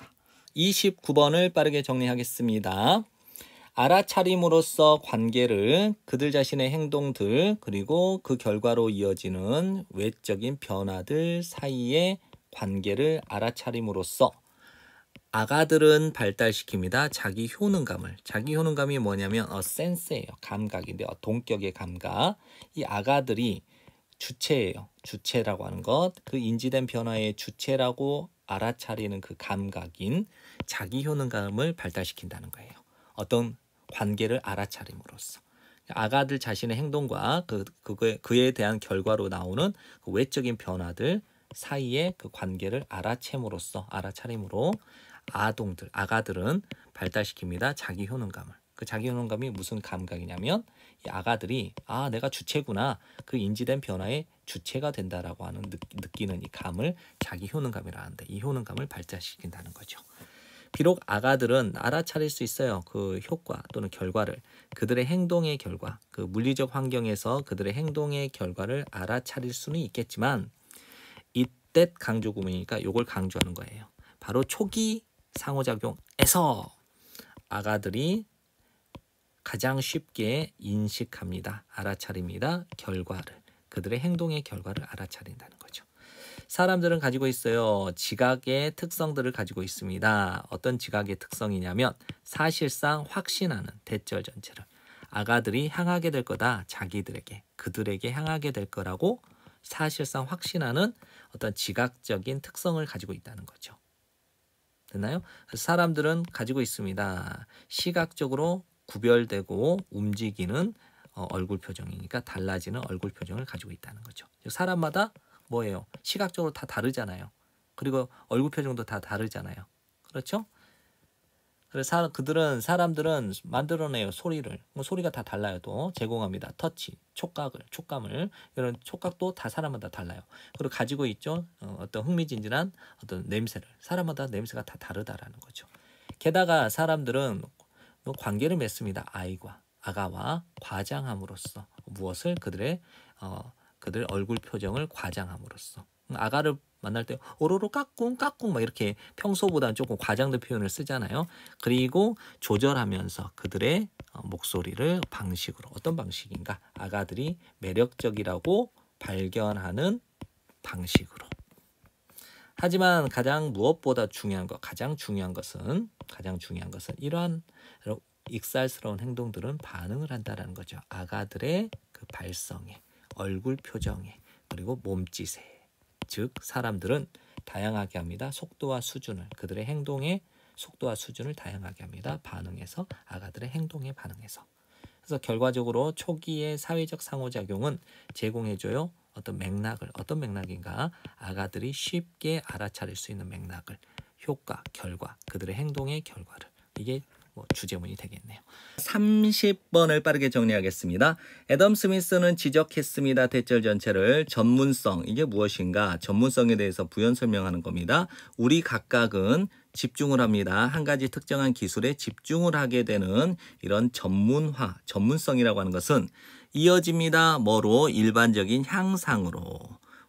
29번을 빠르게 정리하겠습니다. 알아차림으로써 관계를 그들 자신의 행동들 그리고 그 결과로 이어지는 외적인 변화들 사이의 관계를 알아차림으로써 아가들은 발달시킵니다. 자기 효능감을. 자기 효능감이 뭐냐면 어, 센스예요. 감각인데 어, 동격의 감각. 이 아가들이 주체예요. 주체라고 하는 것. 그 인지된 변화의 주체라고 알아차리는 그 감각인 자기 효능감을 발달시킨다는 거예요. 어떤 관계를 알아차림으로써. 아가들 자신의 행동과 그, 그거에, 그에 대한 결과로 나오는 그 외적인 변화들 사이의 그 관계를 알아챔으로써, 알아차림으로 아동들, 아가들은 발달시킵니다. 자기 효능감을. 그 자기 효능감이 무슨 감각이냐면 이 아가들이 아 내가 주체구나 그 인지된 변화의 주체가 된다라고 하는 느끼는 이 감을 자기 효능감이라 하는데 이 효능감을 발달시킨다는 거죠. 비록 아가들은 알아차릴 수 있어요. 그 효과 또는 결과를 그들의 행동의 결과, 그 물리적 환경에서 그들의 행동의 결과를 알아차릴 수는 있겠지만 이때 강조 구문이니까 요걸 강조하는 거예요. 바로 초기 상호작용에서 아가들이 가장 쉽게 인식합니다. 알아차립니다. 결과를. 그들의 행동의 결과를 알아차린다는 거죠. 사람들은 가지고 있어요. 지각의 특성들을 가지고 있습니다. 어떤 지각의 특성이냐면 사실상 확신하는 대절 전체를 아가들이 향하게 될 거다. 자기들에게 그들에게 향하게 될 거라고 사실상 확신하는 어떤 지각적인 특성을 가지고 있다는 거죠. 됐나요? 사람들은 가지고 있습니다. 시각적으로 구별되고 움직이는 어, 얼굴 표정이니까 그러니까 달라지는 얼굴 표정을 가지고 있다는 거죠. 사람마다 뭐예요? 시각적으로 다 다르잖아요. 그리고 얼굴 표정도 다 다르잖아요. 그렇죠? 그래서 그들은 사람들은 만들어내요 소리를 뭐 소리가 다 달라요 도 제공합니다 터치 촉각을 촉감을 이런 촉각도 다 사람마다 달라요 그리고 가지고 있죠 어, 떤 흥미진진한 어떤 냄새를 사람마다 냄새가 다 다르다라는 거죠 게다가 사람들은 뭐 관계를 맺습니다 아이와 아가와 과장함으로써 무엇을 그들의 어, 그들 얼굴 표정을 과장함으로써 아가를 만날 때 오로로 까꿍까꿍막 이렇게 평소보다 조금 과장된 표현을 쓰잖아요. 그리고 조절하면서 그들의 어, 목소리를 방식으로 어떤 방식인가 아가들이 매력적이라고 발견하는 방식으로. 하지만 가장 무엇보다 중요한 것, 가장 중요한 것은 가장 중요한 것은 이러한 익살스러운 행동들은 반응을 한다라는 거죠. 아가들의 그 발성에, 얼굴 표정에, 그리고 몸짓에 즉 사람들은 다양하게 합니다. 속도와 수준을 그들의 행동의 속도와 수준을 다양하게 합니다. 반응에서 아가들의 행동에 반응해서 그래서 결과적으로 초기의 사회적 상호작용은 제공해줘요. 어떤 맥락을 어떤 맥락인가 아가들이 쉽게 알아차릴 수 있는 맥락을 효과, 결과, 그들의 행동의 결과를 이게 뭐 주제문이 되겠네요. 30번을 빠르게 정리하겠습니다. 애덤 스미스는 지적했습니다. 대절 전체를 전문성 이게 무엇인가 전문성에 대해서 부연 설명하는 겁니다. 우리 각각은 집중을 합니다. 한 가지 특정한 기술에 집중을 하게 되는 이런 전문화, 전문성이라고 하는 것은 이어집니다. 뭐로 일반적인 향상으로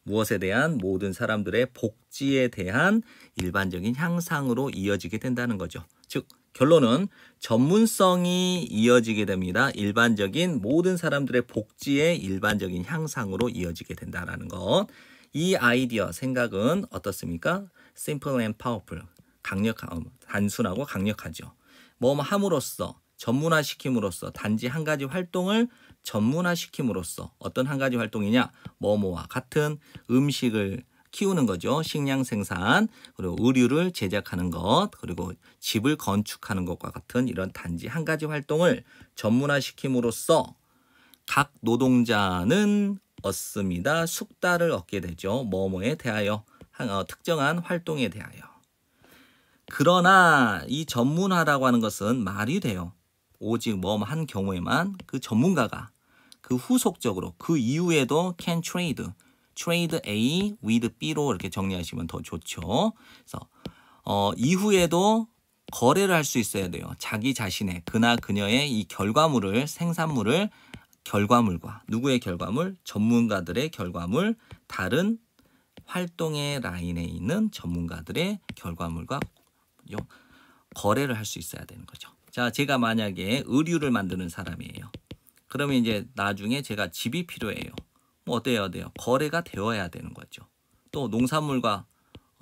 무엇에 대한 모든 사람들의 복지에 대한 일반적인 향상으로 이어지게 된다는 거죠. 즉 결론은 전문성이 이어지게 됩니다. 일반적인 모든 사람들의 복지의 일반적인 향상으로 이어지게 된다라는 것. 이 아이디어 생각은 어떻습니까? simple and powerful. 강력한 단순하고 강력하죠. 뭐 뭐 함으로써 전문화시킴으로써 단지 한 가지 활동을 전문화시킴으로써 어떤 한 가지 활동이냐 뭐뭐와 같은 음식을 키우는 거죠. 식량 생산, 그리고 의류를 제작하는 것, 그리고 집을 건축하는 것과 같은 이런 단지 한 가지 활동을 전문화시킴으로써 각 노동자는 얻습니다. 숙달을 얻게 되죠. 뭐뭐에 대하여 어, 특정한 활동에 대하여. 그러나 이 전문화라고 하는 것은 말이 돼요. 오직 뭐한 경우에만 그 전문가가 그 후속적으로 그 이후에도 can trade 트레이드 A with B로 이렇게 정리하시면 더 좋죠. 그래서 어, 이후에도 거래를 할 수 있어야 돼요. 자기 자신의 그나 그녀의 이 결과물을 생산물을 결과물과 누구의 결과물? 전문가들의 결과물, 다른 활동의 라인에 있는 전문가들의 결과물과 거래를 할 수 있어야 되는 거죠. 자, 제가 만약에 의류를 만드는 사람이에요. 그러면 이제 나중에 제가 집이 필요해요. 뭐 어때야 돼요? 거래가 되어야 되는 거죠. 또 농산물과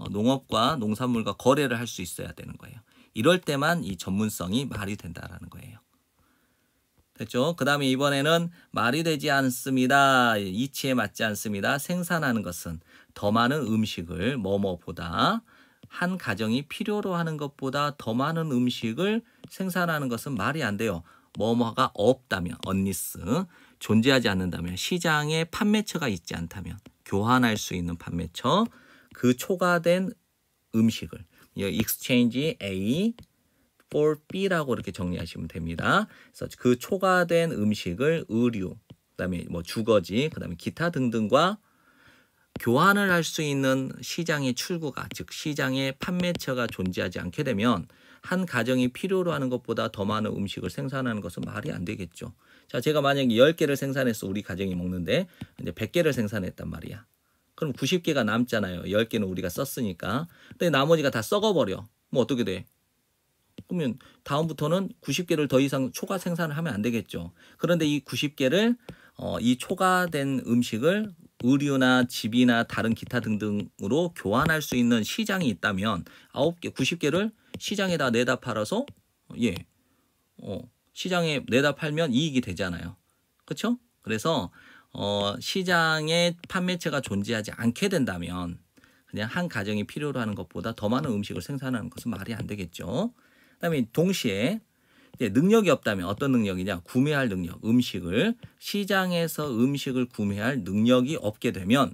어, 농업과 농산물과 거래를 할 수 있어야 되는 거예요. 이럴 때만 이 전문성이 말이 된다라는 거예요. 됐죠? 그 다음에 이번에는 말이 되지 않습니다. 이치에 맞지 않습니다. 생산하는 것은 더 많은 음식을 뭐뭐보다 한 가정이 필요로 하는 것보다 더 많은 음식을 생산하는 것은 말이 안 돼요. 뭐뭐가 없다면 언니스 존재하지 않는다면 시장에 판매처가 있지 않다면 교환할 수 있는 판매처 그 초과된 음식을 익스체인지 A for B라고 이렇게 정리하시면 됩니다. 그래서 그 초과된 음식을 의류, 그다음에 뭐 주거지, 그다음에 기타 등등과 교환을 할 수 있는 시장의 출구가 즉 시장의 판매처가 존재하지 않게 되면 한 가정이 필요로 하는 것보다 더 많은 음식을 생산하는 것은 말이 안 되겠죠. 자, 제가 만약에 10개를 생산했어. 우리 가정이 먹는데. 이제 100개를 생산했단 말이야. 그럼 90개가 남잖아요. 10개는 우리가 썼으니까. 근데 나머지가 다 썩어버려. 뭐 어떻게 돼? 그러면 다음부터는 90개를 더 이상 초과 생산을 하면 안 되겠죠. 그런데 이 90개를 어, 이 초과된 음식을 의류나 집이나 다른 기타 등등으로 교환할 수 있는 시장이 있다면 9개, 90개를 시장에다 내다 팔아서 예. 어, 시장에 내다 팔면 이익이 되잖아요. 그렇죠? 그래서 어, 시장에 판매체가 존재하지 않게 된다면 그냥 한 가정이 필요로 하는 것보다 더 많은 음식을 생산하는 것은 말이 안 되겠죠. 그다음에 동시에 이제 능력이 없다면 어떤 능력이냐? 구매할 능력, 음식을 시장에서 음식을 구매할 능력이 없게 되면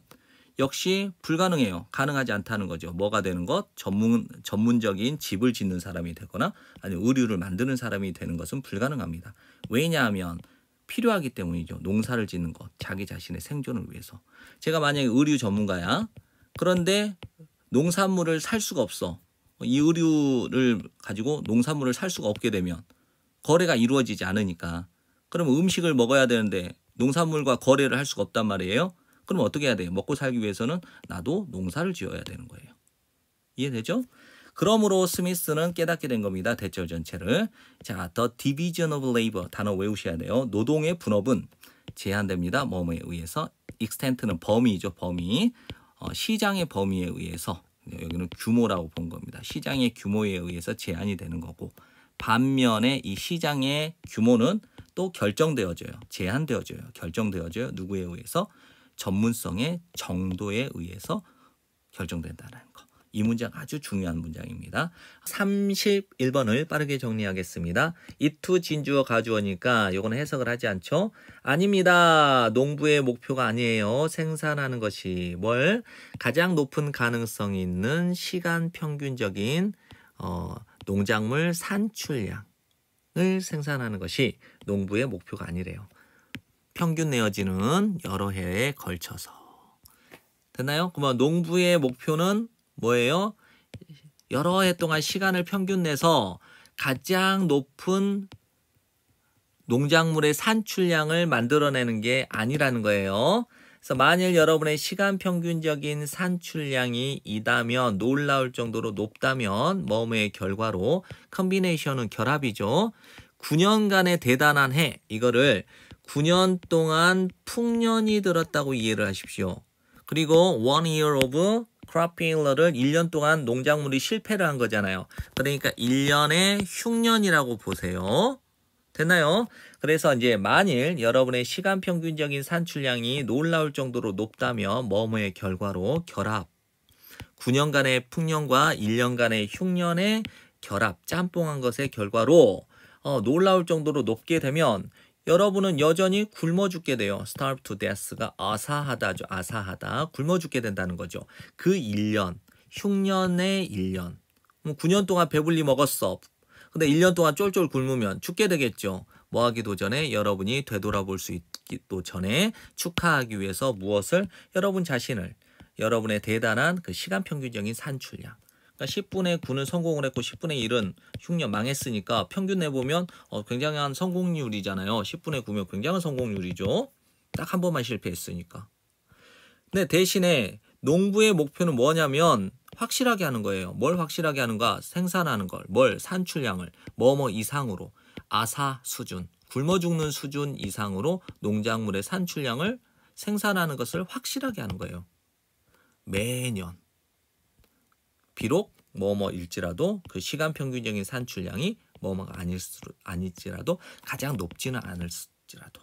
역시 불가능해요. 가능하지 않다는 거죠. 뭐가 되는 것? 전문, 전문적인 집을 짓는 사람이 되거나 아니면 의류를 만드는 사람이 되는 것은 불가능합니다. 왜냐하면 필요하기 때문이죠. 농사를 짓는 것, 자기 자신의 생존을 위해서. 제가 만약에 의류 전문가야. 그런데 농산물을 살 수가 없어. 이 의류를 가지고 농산물을 살 수가 없게 되면 거래가 이루어지지 않으니까. 그러면 음식을 먹어야 되는데 농산물과 거래를 할 수가 없단 말이에요. 그럼 어떻게 해야 돼요? 먹고 살기 위해서는 나도 농사를 지어야 되는 거예요. 이해되죠? 그러므로 스미스는 깨닫게 된 겁니다. 대절 전체를. 자, The Division of Labor 단어 외우셔야 돼요. 노동의 분업은 제한됩니다. 뭐에 뭐 의해서 extent는 범위죠. 범위. 어, 시장의 범위에 의해서 네, 여기는 규모라고 본 겁니다. 시장의 규모에 의해서 제한이 되는 거고 반면에 이 시장의 규모는 또 결정되어져요. 제한되어져요. 결정되어져요. 누구에 의해서? 전문성의 정도에 의해서 결정된다는 거. 이 문장 아주 중요한 문장입니다. 31번을 빠르게 정리하겠습니다. 이투 진주어 가주어니까 요거는 해석을 하지 않죠? 아닙니다. 농부의 목표가 아니에요. 생산하는 것이 뭘 가장 높은 가능성이 있는 시간 평균적인 어, 농작물 산출량을 생산하는 것이 농부의 목표가 아니래요. 평균 내어지는 여러 해에 걸쳐서 됐나요? 그러면 농부의 목표는 뭐예요? 여러 해 동안 시간을 평균 내서 가장 높은 농작물의 산출량을 만들어내는 게 아니라는 거예요. 그래서 만일 여러분의 시간 평균적인 산출량이 이다면 놀라울 정도로 높다면 뭐뭐의 결과로 컨비네이션은 결합이죠. 9년간의 대단한 해 이거를 9년 동안 풍년이 들었다고 이해를 하십시오. 그리고 one year of c r a p i l l e 를 1년 동안 농작물이 실패를 한 거잖아요. 그러니까 1년의 흉년이라고 보세요. 됐나요? 그래서 이제 만일 여러분의 시간 평균적인 산출량이 놀라울 정도로 높다면 뭐뭐의 결과로 결합 9년간의 풍년과 1년간의 흉년의 결합 짬뽕한 것의 결과로 어, 놀라울 정도로 높게 되면 여러분은 여전히 굶어 죽게 돼요. starve to death가 아사하다죠. 아사하다. 굶어 죽게 된다는 거죠. 그 1년, 흉년의 1년. 9년 뭐 동안 배불리 먹었어. 근데 1년 동안 쫄쫄 굶으면 죽게 되겠죠. 뭐 하기도 전에 여러분이 되돌아볼 수 있기도 전에 축하하기 위해서 무엇을 여러분 자신을 여러분의 대단한 그 시간 평균적인 산출량 그러니까 10분의 9는 성공을 했고 10분의 1은 흉년 망했으니까 평균 내보면 어, 굉장한 성공률이잖아요. 10분의 9면 굉장한 성공률이죠. 딱 한 번만 실패했으니까. 근데 대신에 농부의 목표는 뭐냐면 확실하게 하는 거예요. 뭘 확실하게 하는가? 생산하는 걸. 뭘? 산출량을. 뭐뭐 이상으로. 아사 수준. 굶어 죽는 수준 이상으로 농작물의 산출량을 생산하는 것을 확실하게 하는 거예요. 매년. 비록 뭐뭐일지라도 그 시간 평균적인 산출량이 뭐뭐가 아닐수 아닐지라도 가장 높지는 않을지라도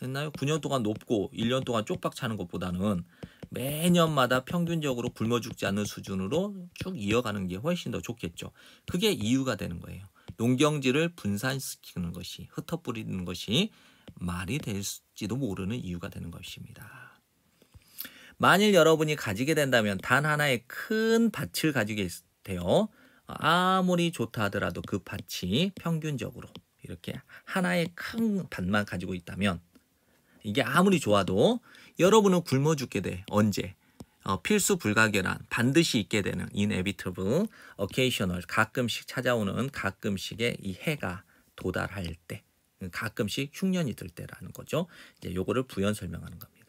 됐나요? 9년 동안 높고 1년 동안 쪽박 차는 것보다는 매년마다 평균적으로 굶어 죽지 않는 수준으로 쭉 이어가는 게 훨씬 더 좋겠죠. 그게 이유가 되는 거예요. 농경지를 분산시키는 것이 흩어뿌리는 것이 말이 될지도 모르는 이유가 되는 것입니다. 만일 여러분이 가지게 된다면 단 하나의 큰 밭을 가지게 돼요. 아무리 좋다 하더라도 그 밭이 평균적으로 이렇게 하나의 큰 밭만 가지고 있다면 이게 아무리 좋아도 여러분은 굶어 죽게 돼. 언제? 어, 필수 불가결한 반드시 있게 되는 inevitable, occasional 가끔씩 찾아오는 가끔씩의 이 해가 도달할 때 가끔씩 흉년이 들 때라는 거죠. 이제 요거를 부연 설명하는 겁니다.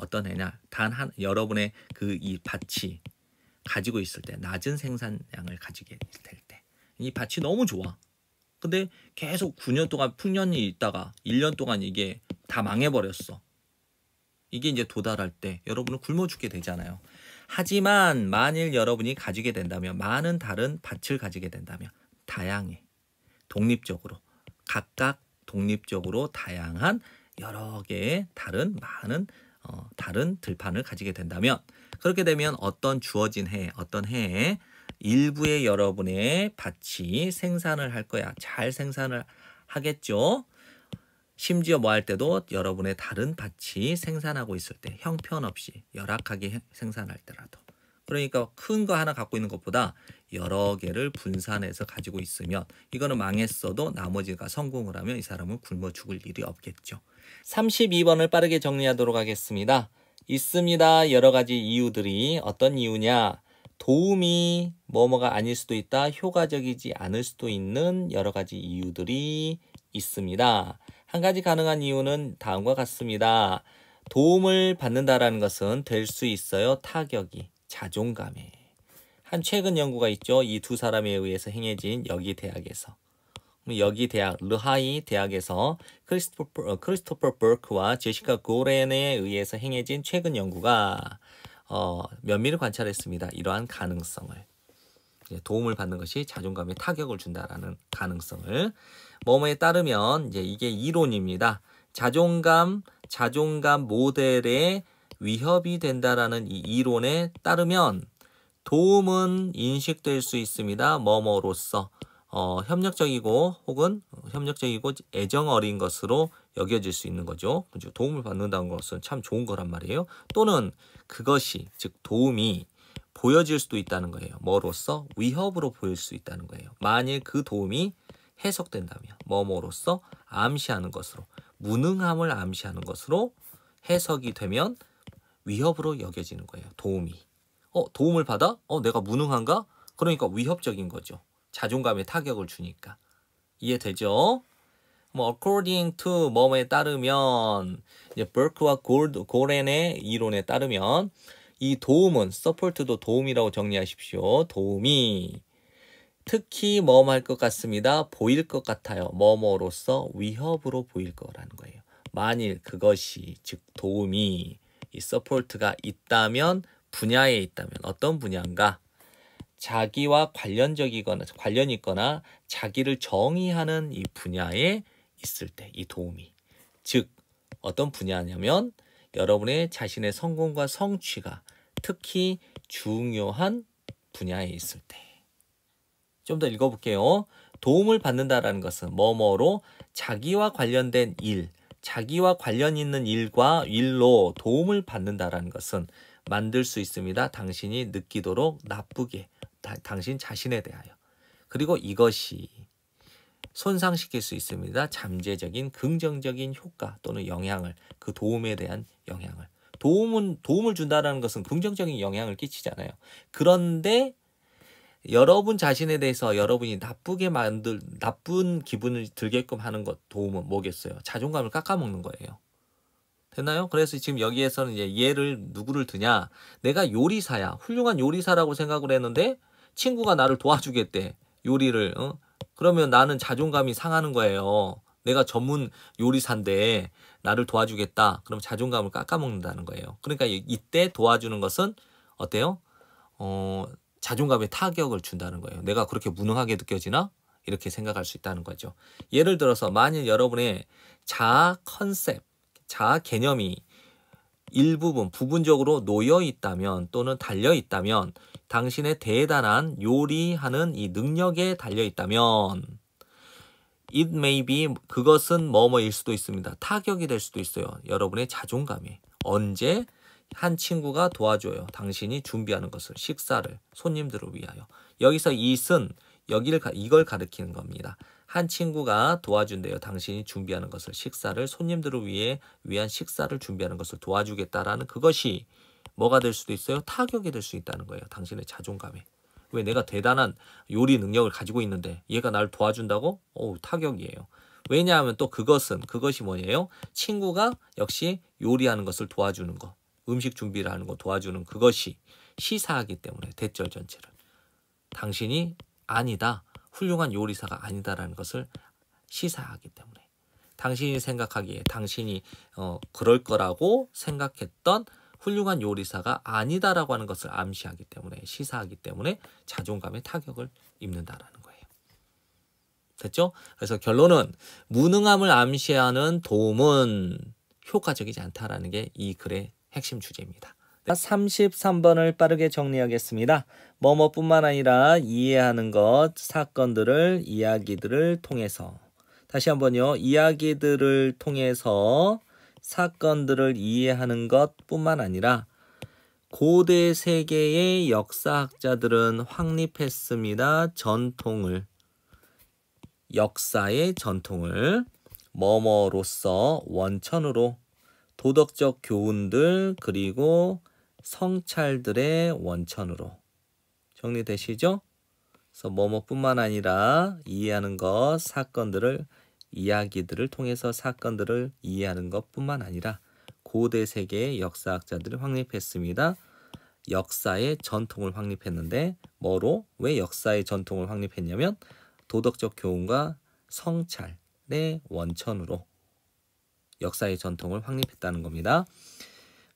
어떤 애냐단 한 여러분의 그 이 밭이 가지고 있을 때 낮은 생산량을 가지게 될 때 이 밭이 너무 좋아 근데 계속 9년 동안 풍년이 있다가 1년 동안 이게 다 망해버렸어 이게 이제 도달할 때 여러분은 굶어 죽게 되잖아요 하지만 만일 여러분이 가지게 된다면 많은 다른 밭을 가지게 된다면 다양해 독립적으로 각각 독립적으로 다양한 여러 개의 다른 많은 어, 다른 들판을 가지게 된다면 그렇게 되면 어떤 주어진 해, 어떤 해에 일부의 여러분의 밭이 생산을 할 거야. 잘 생산을 하겠죠. 심지어 뭐 할 때도 여러분의 다른 밭이 생산하고 있을 때 형편없이 열악하게 생산할 때라도 그러니까 큰 거 하나 갖고 있는 것보다 여러 개를 분산해서 가지고 있으면 이거는 망했어도 나머지가 성공을 하면 이 사람은 굶어 죽을 일이 없겠죠. 32번을 빠르게 정리하도록 하겠습니다. 있습니다. 여러 가지 이유들이 어떤 이유냐? 도움이 뭐뭐가 아닐 수도 있다. 효과적이지 않을 수도 있는 여러 가지 이유들이 있습니다. 한 가지 가능한 이유는 다음과 같습니다. 도움을 받는다라는 것은 될 수 있어요. 타격이 자존감에. 한 최근 연구가 있죠. 이 두 사람에 의해서 행해진 여기 대학에서 여기 대학 르하이 대학에서 크리스토퍼, 어, 크리스토퍼 버크와 제시카 고렌에 의해서 행해진 최근 연구가 어, 면밀히 관찰했습니다. 이러한 가능성을 도움을 받는 것이 자존감에 타격을 준다라는 가능성을 뭐뭐에 따르면 이제 이게 이론입니다. 자존감 자존감 모델에 위협이 된다라는 이 이론에 따르면 도움은 인식될 수 있습니다. 뭐뭐로서 어, 협력적이고 혹은 협력적이고 애정 어린 것으로 여겨질 수 있는 거죠. 도움을 받는다는 것은 참 좋은 거란 말이에요. 또는 그것이 즉 도움이 보여질 수도 있다는 거예요. 뭐로써 위협으로 보일 수 있다는 거예요. 만일 그 도움이 해석된다면 뭐뭐로써 암시하는 것으로 무능함을 암시하는 것으로 해석이 되면 위협으로 여겨지는 거예요. 도움이. 어, 도움을 받아? 어, 내가 무능한가? 그러니까 위협적인 거죠. 자존감에 타격을 주니까. 이해되죠? 뭐 according to 뭐에 따르면 이제 버크와 골드, 고렌의 이론에 따르면 이 도움은 서 u 트도 도움이라고 정리하십시오. 도움이 특히 뭐뭐할 것 같습니다. 보일 것 같아요. 뭐뭐로서 위협으로 보일 거라는 거예요. 만일 그것이 즉 도움이 이 서포트가 있다면 분야에 있다면 어떤 분야인가? 자기와 관련적이거나 관련 이 있거나 자기를 정의하는 이 분야에 있을 때 이 도움이 즉 어떤 분야냐면 여러분의 자신의 성공과 성취가 특히 중요한 분야에 있을 때 좀 더 읽어볼게요. 도움을 받는다라는 것은 뭐뭐로 자기와 관련된 일, 자기와 관련 있는 일과 일로 도움을 받는다라는 것은 만들 수 있습니다. 당신이 느끼도록 나쁘게 다, 당신 자신에 대하여. 그리고 이것이 손상시킬 수 있습니다. 잠재적인 긍정적인 효과 또는 영향을 그 도움에 대한 영향을 도움은 도움을 준다라는 것은 긍정적인 영향을 끼치잖아요. 그런데 여러분 자신에 대해서 여러분이 나쁘게 만들 나쁜 기분을 들게끔 하는 것 도움은 뭐겠어요? 자존감을 깎아먹는 거예요. 되나요 그래서 지금 여기에서는 이제 예를 누구를 두냐? 내가 요리사야. 훌륭한 요리사라고 생각을 했는데 친구가 나를 도와주겠대. 요리를. 어? 그러면 나는 자존감이 상하는 거예요. 내가 전문 요리사인데 나를 도와주겠다. 그럼 자존감을 깎아먹는다는 거예요. 그러니까 이때 도와주는 것은 어때요? 어, 자존감에 타격을 준다는 거예요. 내가 그렇게 무능하게 느껴지나? 이렇게 생각할 수 있다는 거죠. 예를 들어서 만일 여러분의 자 컨셉, 자 개념이 일부분 부분적으로 놓여 있다면 또는 달려 있다면 당신의 대단한 요리하는 이 능력에 달려 있다면 it may be 그것은 뭐뭐일 수도 있습니다. 타격이 될 수도 있어요. 여러분의 자존감이 언제 한 친구가 도와줘요. 당신이 준비하는 것을 식사를 손님들을 위하여 여기서 이은 여기를 이걸 가리키는 겁니다. 한 친구가 도와준대요. 당신이 준비하는 것을 식사를 손님들을 위해 위한 식사를 준비하는 것을 도와주겠다라는 그것이 뭐가 될 수도 있어요? 타격이 될 수 있다는 거예요. 당신의 자존감에. 왜 내가 대단한 요리 능력을 가지고 있는데 얘가 날 도와준다고? 오, 타격이에요. 왜냐하면 또 그것은 그것이 뭐예요? 친구가 역시 요리하는 것을 도와주는 거, 음식 준비를 하는 거 도와주는 그것이 시사하기 때문에 대절 전체를 당신이 아니다. 훌륭한 요리사가 아니다라는 것을 시사하기 때문에 당신이 생각하기에 당신이 어, 그럴 거라고 생각했던 훌륭한 요리사가 아니다라고 하는 것을 암시하기 때문에 시사하기 때문에 자존감에 타격을 입는다라는 거예요. 됐죠? 그래서 결론은 무능함을 암시하는 도움은 효과적이지 않다라는 게 이 글의 핵심 주제입니다. 33번을 빠르게 정리하겠습니다. 뭐뭐뿐만 아니라 이해하는 것, 사건들을, 이야기들을 통해서 다시 한번요. 이야기들을 통해서 사건들을 이해하는 것뿐만 아니라 고대 세계의 역사학자들은 확립했습니다. 전통을 역사의 전통을 뭐뭐로서 원천으로 도덕적 교훈들 그리고 성찰들의 원천으로 정리되시죠? 그래서 뭐뭐뿐만 아니라 이해하는 것 사건들을 이야기들을 통해서 사건들을 이해하는 것뿐만 아니라 고대 세계의 역사학자들이 확립했습니다. 역사의 전통을 확립했는데 뭐로 왜 역사의 전통을 확립했냐면 도덕적 교훈과 성찰의 원천으로 역사의 전통을 확립했다는 겁니다.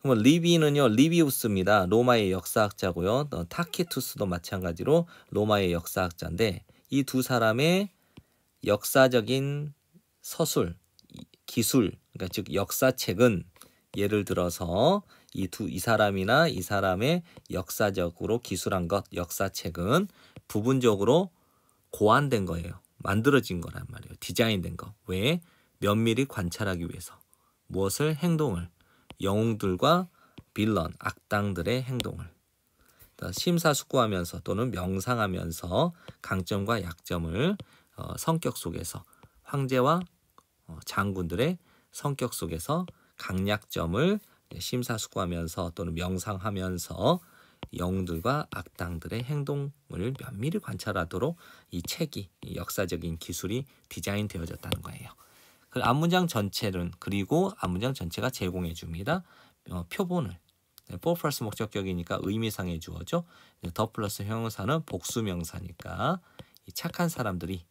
그러 리비는요 리비우스입니다. 로마의 역사학자고요. 어, 타키투스도 마찬가지로 로마의 역사학자인데 이 두 사람의 역사적인 서술, 기술, 그러니까 즉 역사책은 예를 들어서 이 두 이 사람이나 이 사람의 역사적으로 기술한 것, 역사책은 부분적으로 고안된 거예요. 만들어진 거란 말이에요. 디자인된 거. 왜? 면밀히 관찰하기 위해서. 무엇을 행동을 영웅들과 빌런, 악당들의 행동을 심사숙고하면서 또는 명상하면서 강점과 약점을 어, 성격 속에서 황제와 어, 장군들의 성격 속에서 강약점을 심사숙고하면서 또는 명상하면서 영웅들과 악당들의 행동을 면밀히 관찰하도록 이 책이 이 역사적인 기술이 디자인되어졌다는 거예요. 그안문장 전체는 그리고 안문장 전체가 제공해 줍니다. 어, 표본을 네, for 플러스 목적격이니까 의미상의 주어죠. 네, 더 플러스 형용사는 복수명사니까 이 착한 사람들이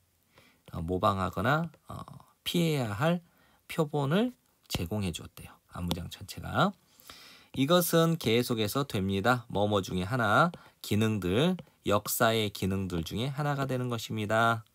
어, 모방하거나 어, 피해야 할 표본을 제공해 주었대요. 안문장 전체가. 이것은 계속해서 됩니다. 뭐뭐 중에 하나, 기능들, 역사의 기능들 중에 하나가 되는 것입니다.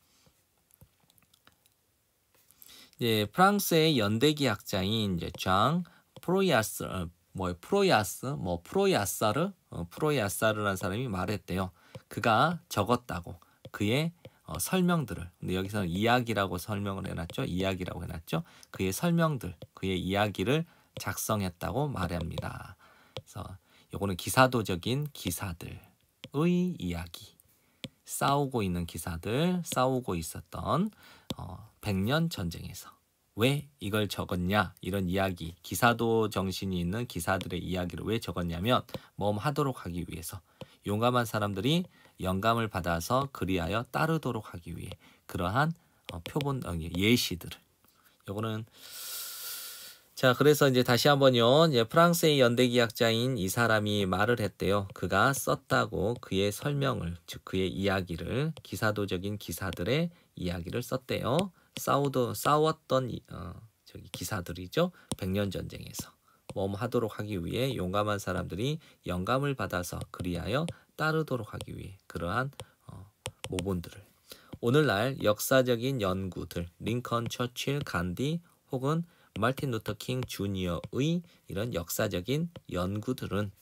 예, 프랑스의 연대기 학자인 이제 장 프로야스 어, 뭐 프로야스 뭐 프로야사르 어, 프로야사르라는 사람이 말했대요. 그가 적었다고 그의 어, 설명들을 근데 여기서 이야기라고 설명을 해놨죠. 이야기라고 해놨죠. 그의 설명들 그의 이야기를 작성했다고 말합니다. 그래서 요거는 기사도적인 기사들의 이야기. 싸우고 있는 기사들, 싸우고 있었던 어, 백년 전쟁에서 왜 이걸 적었냐 이런 이야기 기사도 정신이 있는 기사들의 이야기를 왜 적었냐면 뭐 하도록 하기 위해서 용감한 사람들이 영감을 받아서 그리하여 따르도록 하기 위해 그러한 어, 표본 어, 예, 예시들을 요거는 자 그래서 이제 다시 한번요 이제 프랑스의 연대기학자인 이 사람이 말을 했대요 그가 썼다고 그의 설명을 즉 그의 이야기를 기사도적인 기사들의 이야기를 썼대요 싸우던 싸웠던 어, 저기 기사들이죠. 백년 전쟁에서 몸하도록 하기 위해 용감한 사람들이 영감을 받아서 그리하여 따르도록 하기 위해 그러한 어, 모본들을 오늘날 역사적인 연구들 링컨 처칠 간디 혹은 말틴 루터 킹 주니어의 이런 역사적인 연구들은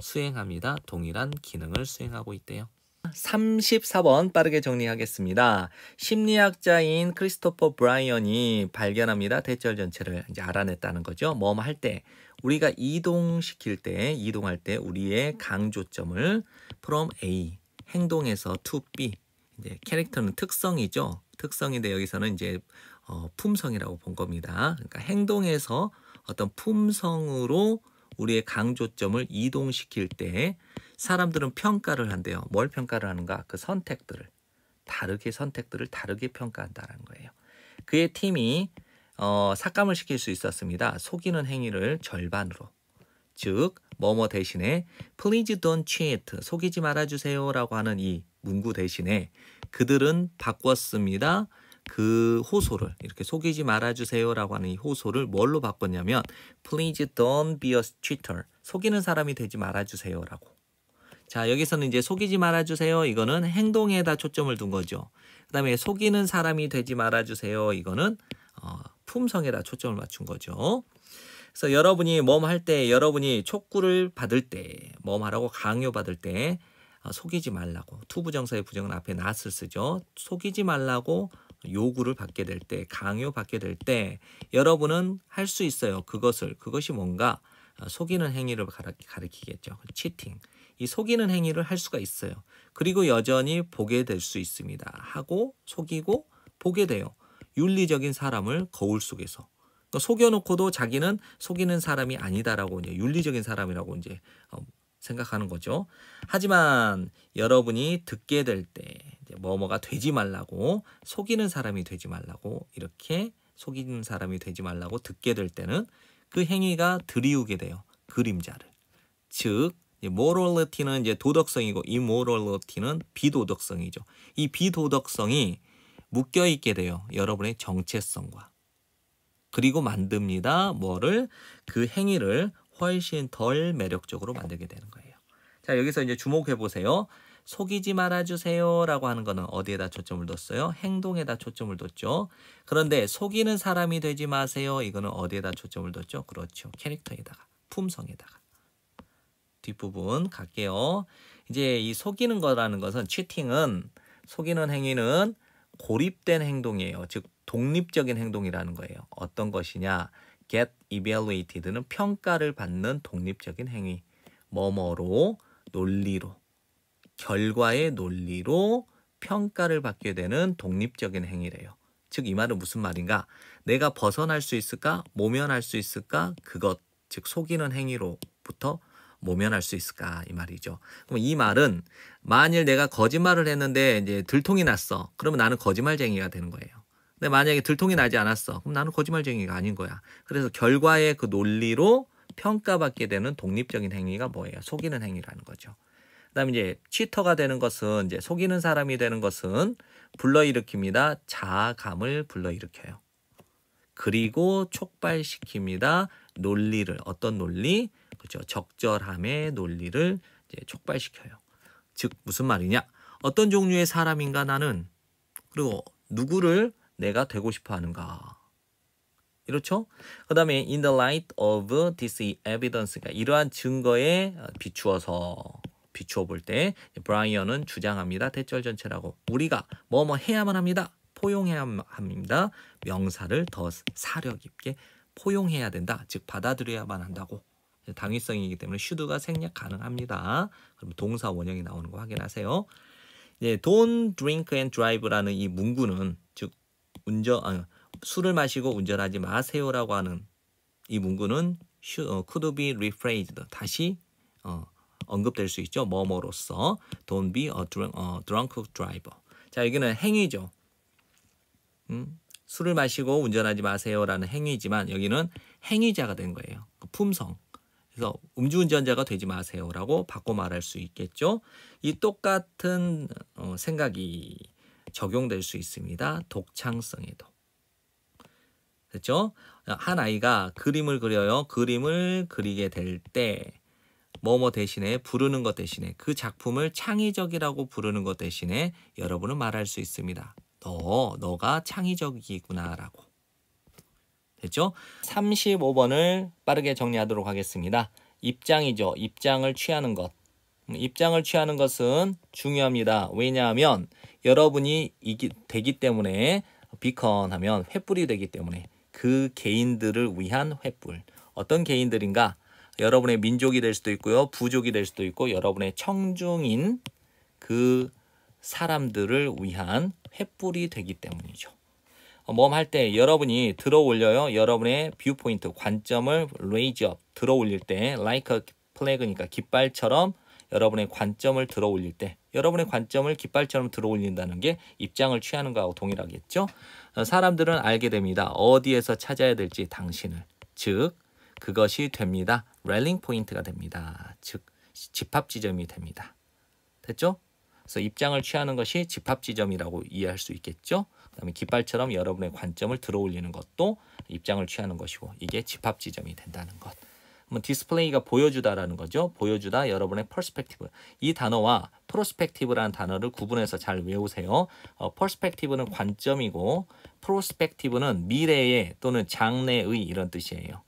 수행합니다. 동일한 기능을 수행하고 있대요. 34번 빠르게 정리하겠습니다. 심리학자인 크리스토퍼 브라이언이 발견합니다. 대절 전체를 이제 알아냈다는 거죠. 뭐뭐 할 때, 우리가 이동시킬 때, 이동할 때 우리의 강조점을 from A, 행동에서 to B, 이제 캐릭터는 특성이죠. 특성인데 여기서는 이제 어, 품성이라고 본 겁니다. 그러니까 행동에서 어떤 품성으로 우리의 강조점을 이동시킬 때 사람들은 평가를 한대요. 뭘 평가를 하는가? 그 선택들을 다르게 선택들을 다르게 평가한다는 거예요. 그의 팀이 어, 삭감을 시킬 수 있었습니다. 속이는 행위를 절반으로. 즉, 뭐뭐 대신에 please don't cheat, 속이지 말아주세요 라고 하는 이 문구 대신에 그들은 바꿨습니다. 그 호소를 이렇게 속이지 말아주세요 라고 하는 이 호소를 뭘로 바꿨냐면 please don't be a cheater, 속이는 사람이 되지 말아주세요 라고 자, 여기서는 이제 속이지 말아주세요. 이거는 행동에다 초점을 둔 거죠. 그 다음에 속이는 사람이 되지 말아주세요. 이거는 어, 품성에다 초점을 맞춘 거죠. 그래서 여러분이 몸 할 때, 여러분이 촉구를 받을 때, 몸 하라고 강요받을 때, 어, 속이지 말라고. 투부정사의 부정은 앞에 낫을 쓰죠. 속이지 말라고 요구를 받게 될 때, 강요받게 될 때, 여러분은 할 수 있어요. 그것을. 그것이 뭔가 어, 속이는 행위를 가르키겠죠 치팅. 이 속이는 행위를 할 수가 있어요. 그리고 여전히 보게 될 수 있습니다. 하고 속이고 보게 돼요. 윤리적인 사람을 거울 속에서 그러니까 속여놓고도 자기는 속이는 사람이 아니다라고 이제 윤리적인 사람이라고 이제 어, 생각하는 거죠. 하지만 여러분이 듣게 될 때 뭐뭐가 되지 말라고 속이는 사람이 되지 말라고 이렇게 속이는 사람이 되지 말라고 듣게 될 때는 그 행위가 드리우게 돼요. 그림자를. 즉 모럴리티는 이제 도덕성이고 이모럴리티는 비도덕성이죠. 이 비도덕성이 묶여 있게 돼요. 여러분의 정체성과 그리고 만듭니다. 뭐를 그 행위를 훨씬 덜 매력적으로 만들게 되는 거예요. 자, 여기서 이제 주목해 보세요. 속이지 말아주세요라고 하는 거는 어디에다 초점을 뒀어요? 행동에다 초점을 뒀죠. 그런데 속이는 사람이 되지 마세요. 이거는 어디에다 초점을 뒀죠? 그렇죠. 캐릭터에다가, 품성에다가. 뒷부분 갈게요. 이제 이 속이는 거라는 것은 치팅은 속이는 행위는 고립된 행동이에요. 즉 독립적인 행동이라는 거예요. 어떤 것이냐? get evaluated는 평가를 받는 독립적인 행위. 뭐뭐로 논리로 결과의 논리로 평가를 받게 되는 독립적인 행위래요. 즉 이 말은 무슨 말인가? 내가 벗어날 수 있을까? 모면할 수 있을까? 그것 즉 속이는 행위로부터 모면할 수 있을까 이 말이죠. 그럼 이 말은 만일 내가 거짓말을 했는데 이제 들통이 났어. 그러면 나는 거짓말쟁이가 되는 거예요. 근데 만약에 들통이 나지 않았어. 그럼 나는 거짓말쟁이가 아닌 거야. 그래서 결과의 그 논리로 평가받게 되는 독립적인 행위가 뭐예요? 속이는 행위라는 거죠. 그다음에 이제 치터가 되는 것은 이제 속이는 사람이 되는 것은 불러일으킵니다. 자감을 아 불러일으켜요. 그리고 촉발시킵니다. 논리를 어떤 논리? 그죠? 적절함의 논리를 이제 촉발시켜요. 즉 무슨 말이냐? 어떤 종류의 사람인가 나는 그리고 누구를 내가 되고 싶어 하는가? 이렇죠? 그 다음에 in the light of this evidence가 이러한 증거에 비추어서 비추어 볼 때 브라이언은 주장합니다. 대절 전체라고 우리가 뭐뭐 뭐 해야만 합니다. 포용해야 합니다. 명사를 더 사력 있게 포용해야 된다. 즉 받아들여야만 한다고 당위성이기 때문에 슈드가 생략 가능합니다. 그럼 동사 원형이 나오는 거 확인하세요. 예, don't drink and drive라는 이 문구는 즉 운전 아, 술을 마시고 운전하지 마세요라고 하는 이 문구는 어, could be rephrased 다시 어, 언급될 수 있죠. 뭐뭐로써 don't be a drunk, 어, drunk driver. 자, 여기는 행위죠. 음, 술을 마시고 운전하지 마세요라는 행위지만 여기는 행위자가 된 거예요. 그러니까 품성. 그래서 음주운전자가 되지 마세요라고 바꿔 말할 수 있겠죠. 이 똑같은 어, 생각이 적용될 수 있습니다. 독창성에도. 그렇죠? 한 아이가 그림을 그려요. 그림을 그리게 될 때 뭐뭐 대신에 부르는 것 대신에 그 작품을 창의적이라고 부르는 것 대신에 여러분은 말할 수 있습니다. 너, 너가 창의적이구나라고. 됐죠? 35번을 빠르게 정리하도록 하겠습니다. 입장이죠. 입장을 취하는 것. 음, 입장을 취하는 것은 중요합니다. 왜냐하면 여러분이 이기, 되기 때문에 비컨 하면 횃불이 되기 때문에 그 개인들을 위한 횃불. 어떤 개인들인가? 여러분의 민족이 될 수도 있고요. 부족이 될 수도 있고 여러분의 청중인 그 사람들을 위한 횃불이 되기 때문이죠. 모험 할때 여러분이 들어 올려요. 여러분의 뷰 포인트 관점을 레이 i s 들어 올릴 때 like a flag니까 그러니까 깃발처럼 여러분의 관점을 들어 올릴 때 여러분의 관점을 깃발처럼 들어 올린다는 게 입장을 취하는 거하고 동일하겠죠. 사람들은 알게 됩니다. 어디에서 찾아야 될지 당신을 즉 그것이 됩니다. 렐링 포인트가 됩니다. 즉 집합 지점이 됩니다. 됐죠? 그래서 입장을 취하는 것이 집합 지점이라고 이해할 수 있겠죠? 그다음에 깃발처럼 여러분의 관점을 들어올리는 것도 입장을 취하는 것이고 이게 집합 지점이 된다는 것. 그러 디스플레이가 보여주다라는 거죠. 보여주다 여러분의 퍼스펙티브. 이 단어와 프로스펙티브라는 단어를 구분해서 잘 외우세요. 어, 퍼스펙티브는 관점이고 프로스펙티브는 미래의 또는 장래의 이런 뜻이에요.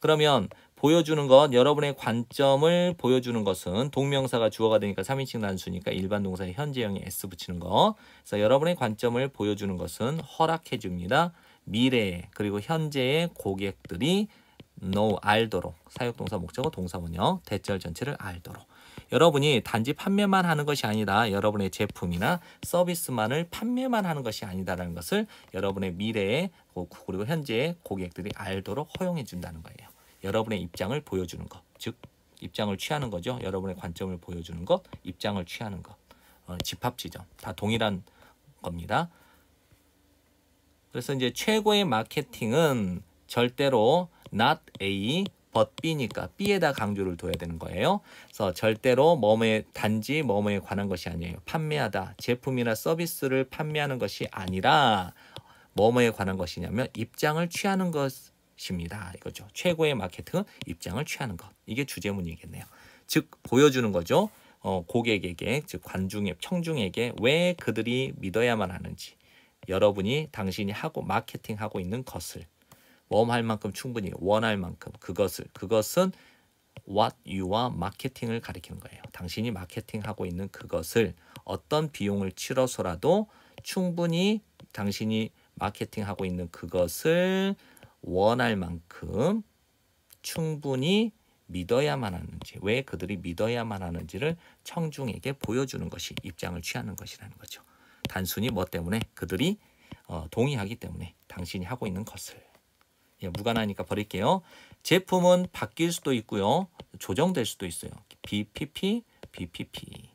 그러면 보여주는 것, 여러분의 관점을 보여주는 것은 동명사가 주어가 되니까 3인칭 단수니까 일반 동사에 현재형에 s 붙이는 거. 그래서 여러분의 관점을 보여주는 것은 허락해 줍니다. 미래에 그리고 현재의 고객들이 know 알도록 사역동사 목적어 동사문형 대절 전체를 알도록 여러분이 단지 판매만 하는 것이 아니다. 여러분의 제품이나 서비스만을 판매만 하는 것이 아니다라는 것을 여러분의 미래에 그리고 현재의 고객들이 알도록 허용해 준다는 거예요. 여러분의 입장을 보여주는 것. 즉 입장을 취하는 거죠. 여러분의 관점을 보여주는 것, 입장을 취하는 것. 어, 집합 지점. 다 동일한 겁니다. 그래서 이제 최고의 마케팅은 절대로 not A but B니까 B에다 강조를 둬야 되는 거예요. 그래서 절대로 뭐뭐에 단지 뭐뭐에 관한 것이 아니에요. 판매하다 제품이나 서비스를 판매하는 것이 아니라 뭐뭐에 관한 것이냐면 입장을 취하는 것 것입니다. 이거죠. 최고의 마케팅 입장을 취하는 것. 이게 주제문이겠네요. 즉 보여주는 거죠. 어, 고객에게 즉관중의 청중에게 왜 그들이 믿어야만 하는지 여러분이 당신이 하고 마케팅하고 있는 것을 웜할 만큼 충분히 원할 만큼 그것을 그것은 what you와 마케팅을 가리키는 거예요. 당신이 마케팅하고 있는 그것을 어떤 비용을 치러서라도 충분히 당신이 마케팅하고 있는 그것을 원할 만큼 충분히 믿어야만 하는지 왜 그들이 믿어야만 하는지를 청중에게 보여주는 것이 입장을 취하는 것이라는 거죠. 단순히 뭐 때문에 그들이 어, 동의하기 때문에 당신이 하고 있는 것을 예, 무관하니까 버릴게요. 제품은 바뀔 수도 있고요. 조정될 수도 있어요. BPP, BPP.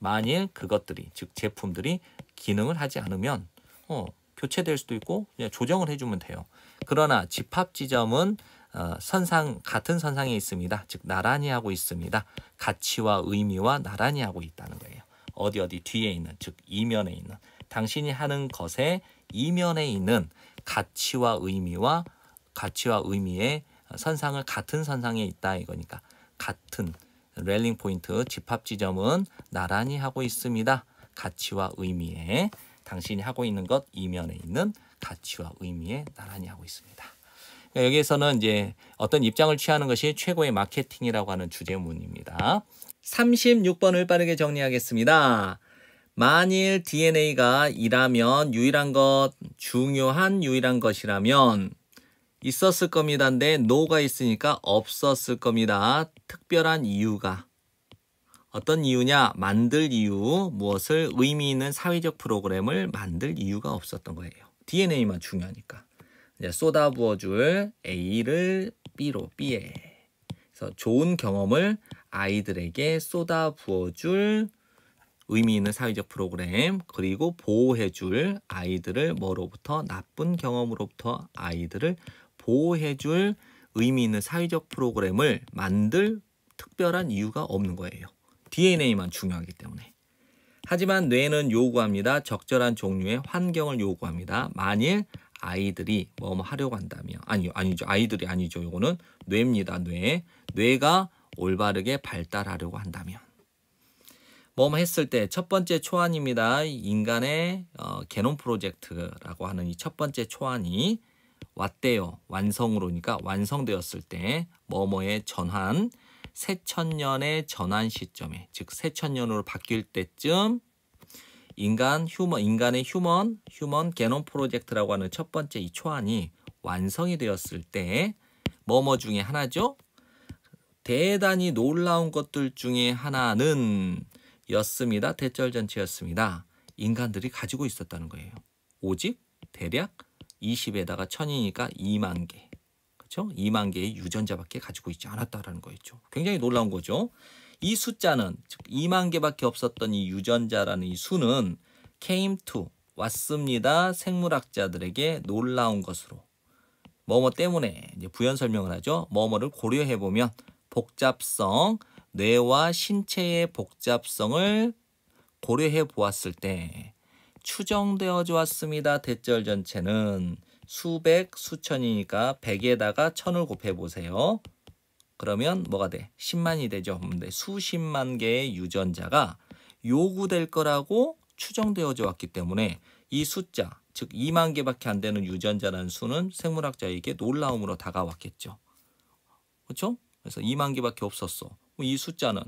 만일 그것들이 즉 제품들이 기능을 하지 않으면 어, 교체될 수도 있고 그냥 조정을 해주면 돼요. 그러나 집합 지점은 어, 선상 같은 선상에 있습니다. 즉 나란히 하고 있습니다. 가치와 의미와 나란히 하고 있다는 거예요. 어디 어디 뒤에 있는 즉 이면에 있는 당신이 하는 것에 이면에 있는 가치와 의미와 가치와 의미의 선상을 같은 선상에 있다 이거니까 같은 렐링 포인트 집합 지점은 나란히 하고 있습니다. 가치와 의미에 당신이 하고 있는 것 이면에 있는 가치와 의미에 나란히 하고 있습니다. 그러니까 여기에서는 이제 어떤 입장을 취하는 것이 최고의 마케팅이라고 하는 주제문입니다. 36번을 빠르게 정리하겠습니다. 만일 DNA가 이라면 유일한 것, 중요한 유일한 것이라면 있었을 겁니다인데 no가 있으니까 없었을 겁니다. 특별한 이유가 어떤 이유냐? 만들 이유, 무엇을 의미 있는 사회적 프로그램을 만들 이유가 없었던 거예요. DNA만 중요하니까. 이제 쏟아부어줄 A를 B로 B에. 그래서 좋은 경험을 아이들에게 쏟아부어줄 의미 있는 사회적 프로그램 그리고 보호해줄 아이들을 뭐로부터 나쁜 경험으로부터 아이들을 보호해줄 의미 있는 사회적 프로그램을 만들 특별한 이유가 없는 거예요. DNA만 중요하기 때문에. 하지만 뇌는 요구합니다. 적절한 종류의 환경을 요구합니다. 만일 아이들이 뭐뭐 하려고 한다면 아니요 아니죠 아이들이 아니죠 이거는 뇌입니다 뇌 뇌가 올바르게 발달하려고 한다면 뭐뭐 했을 때 첫 번째 초안입니다 인간의 어, 개놈 프로젝트라고 하는 이 첫 번째 초안이 왔대요 완성으로니까 완성되었을 때 뭐뭐의 전환 새천년의 전환 시점에 즉 새천년으로 바뀔 때쯤 인간 휴먼 인간의 휴먼 휴먼 게놈 프로젝트라고 하는 첫 번째 이 초안이 완성이 되었을 때 뭐뭐 중에 하나죠. 대단히 놀라운 것들 중에 하나는 였습니다. 대절 전체였습니다. 인간들이 가지고 있었다는 거예요. 오직 대략 20에다가 천이니까 2만 개. 그죠 2만 개의 유전자밖에 가지고 있지 않았다라는 거였죠. 굉장히 놀라운 거죠. 이 숫자는 즉 2만 개밖에 없었던 이 유전자라는 이 수는 came to 왔습니다. 생물학자들에게 놀라운 것으로 뭐 뭐 때문에 이제 부연 설명을 하죠. 뭐뭐를 고려해 보면 복잡성, 뇌와 신체의 복잡성을 고려해 보았을 때 추정되어 주었습니다. 대절 전체는 수백, 수천이니까 100에다가 1000을 곱해보세요. 그러면 뭐가 돼? 10만이 되죠. 근데 음, 네. 수십만 개의 유전자가 요구될 거라고 추정되어져 왔기 때문에 이 숫자, 즉 2만 개밖에 안 되는 유전자라는 수는 생물학자에게 놀라움으로 다가왔겠죠. 그렇죠? 그래서 2만 개밖에 없었어. 이 숫자는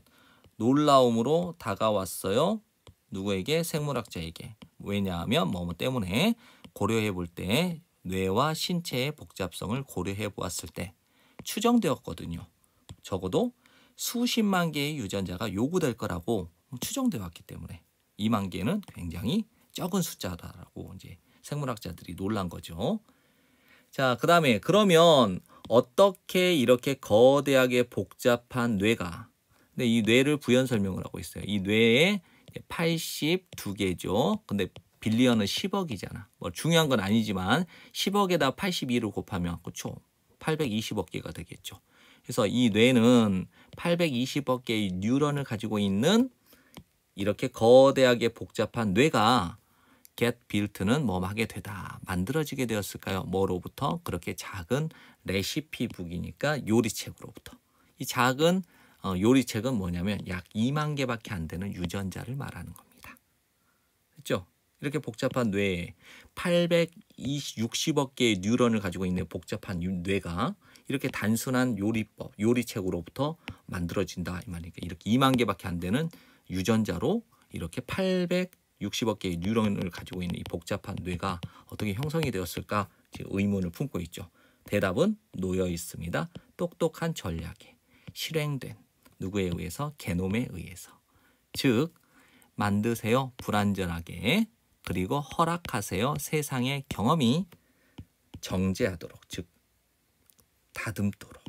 놀라움으로 다가왔어요. 누구에게? 생물학자에게. 왜냐하면 뭐뭐 때문에 고려해 볼때 뇌와 신체의 복잡성을 고려해 보았을 때 추정되었거든요. 적어도 수십만 개의 유전자가 요구될 거라고 추정되어 왔기 때문에 2만 개는 굉장히 적은 숫자다라고 이제 생물학자들이 놀란 거죠. 자, 그다음에 그러면 어떻게 이렇게 거대하게 복잡한 뇌가 근데 이 뇌를 부연 설명을 하고 있어요. 이 뇌에 82개죠. 근데 빌리언은 10억이잖아. 뭐 중요한 건 아니지만 10억에다 82를 곱하면 그쵸? 820억 개가 되겠죠. 그래서 이 뇌는 820억 개의 뉴런을 가지고 있는 이렇게 거대하게 복잡한 뇌가 get built는 뭐 하게 되다 만들어지게 되었을까요? 뭐로부터 그렇게 작은 레시피북이니까 요리책으로부터 이 작은 어, 요리책은 뭐냐면 약 2만 개밖에 안 되는 유전자를 말하는 겁니다. 그렇죠? 이렇게 복잡한 뇌에 860억 개의 뉴런을 가지고 있는 복잡한 뇌가 이렇게 단순한 요리법, 요리책으로부터 만들어진다. 이 말이니까 이렇게 2만 개밖에 안 되는 유전자로 이렇게 860억 개의 뉴런을 가지고 있는 이 복잡한 뇌가 어떻게 형성이 되었을까 의문을 품고 있죠. 대답은 놓여 있습니다. 똑똑한 전략에 실행된 누구에 의해서? 개놈에 의해서. 즉 만드세요. 불완전하게 그리고 허락하세요 세상의 경험이 정제하도록 즉 다듬도록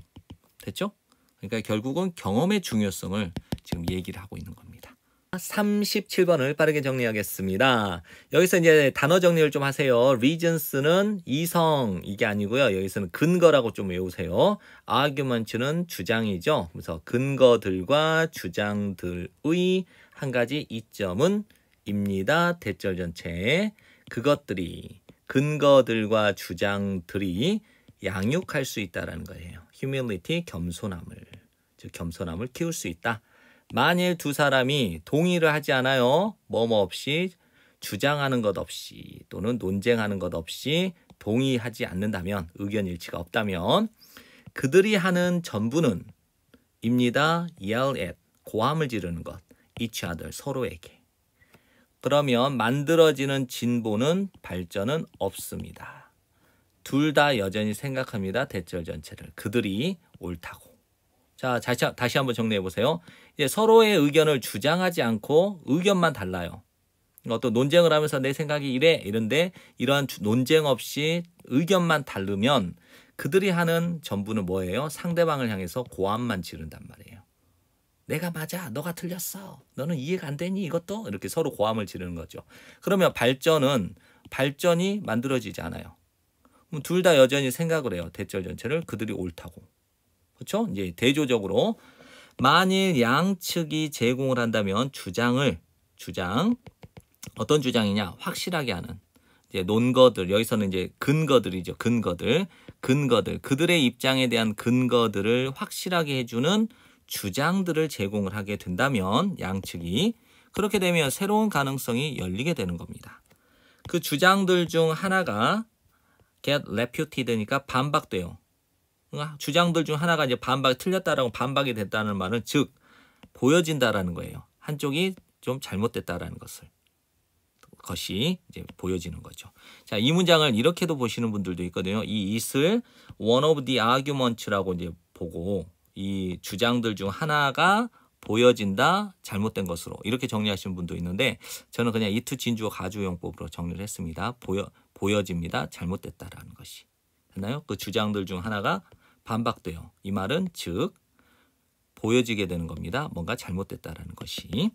됐죠? 그러니까 결국은 경험의 중요성을 지금 얘기를 하고 있는 겁니다. 37번을 빠르게 정리하겠습니다. 여기서 이제 단어 정리를 좀 하세요. reasons는 이성 이게 아니고요. 여기서는 근거라고 좀 외우세요. argument는 주장이죠. 그래서 근거들과 주장들의 한 가지 이점은 입니다. 대절 전체 에 그것들이 근거들과 주장들이 양육할 수 있다라는 거예요. humility 겸손함을 즉 겸손함을 키울 수 있다. 만일 두 사람이 동의를 하지 않아요. 뭐뭐 없이 주장하는 것 없이 또는 논쟁하는 것 없이 동의하지 않는다면 의견 일치가 없다면 그들이 하는 전부는 입니다. yell at 고함을 지르는 것 each other 서로에게 그러면 만들어지는 진보는 발전은 없습니다. 둘 다 여전히 생각합니다. 대절 전체를. 그들이 옳다고. 자, 다시, 다시 한번 정리해 보세요. 이제 서로의 의견을 주장하지 않고 의견만 달라요. 어떤 논쟁을 하면서 내 생각이 이래 이런데 이러한 논쟁 없이 의견만 다르면 그들이 하는 전부는 뭐예요? 상대방을 향해서 고함만 지른단 말이에요. 내가 맞아. 너가 틀렸어. 너는 이해가 안 되니 이것도 이렇게 서로 고함을 지르는 거죠. 그러면 발전은 발전이 만들어지지 않아요. 둘 다 여전히 생각을 해요. 대절 전체를 그들이 옳다고. 그렇죠? 이제 대조적으로 만일 양측이 제공을 한다면 주장을 주장 어떤 주장이냐 확실하게 하는 이제 논거들 여기서는 이제 근거들이죠 근거들 근거들 그들의 입장에 대한 근거들을 확실하게 해주는 주장들을 제공을 하게 된다면 양측이 그렇게 되면 새로운 가능성이 열리게 되는 겁니다. 그 주장들 중 하나가 get reputed니까 반박돼요. 그러니까 주장들 중 하나가 이제 반박이 틀렸다라고 반박이 됐다는 말은 즉 보여진다라는 거예요. 한쪽이 좀 잘못됐다라는 것을 것이 이제 보여지는 거죠. 자, 이 문장을 이렇게도 보시는 분들도 있거든요. 이 is을 one of the arguments라고 이제 보고 이 주장들 중 하나가 보여진다 잘못된 것으로 이렇게 정리하시는 분도 있는데 저는 그냥 이투 진주어 가주용법으로 정리를 했습니다. 보여 보여집니다 잘못됐다라는 것이 됐나요? 그 주장들 중 하나가 반박돼요. 이 말은 즉 보여지게 되는 겁니다. 뭔가 잘못됐다라는 것이.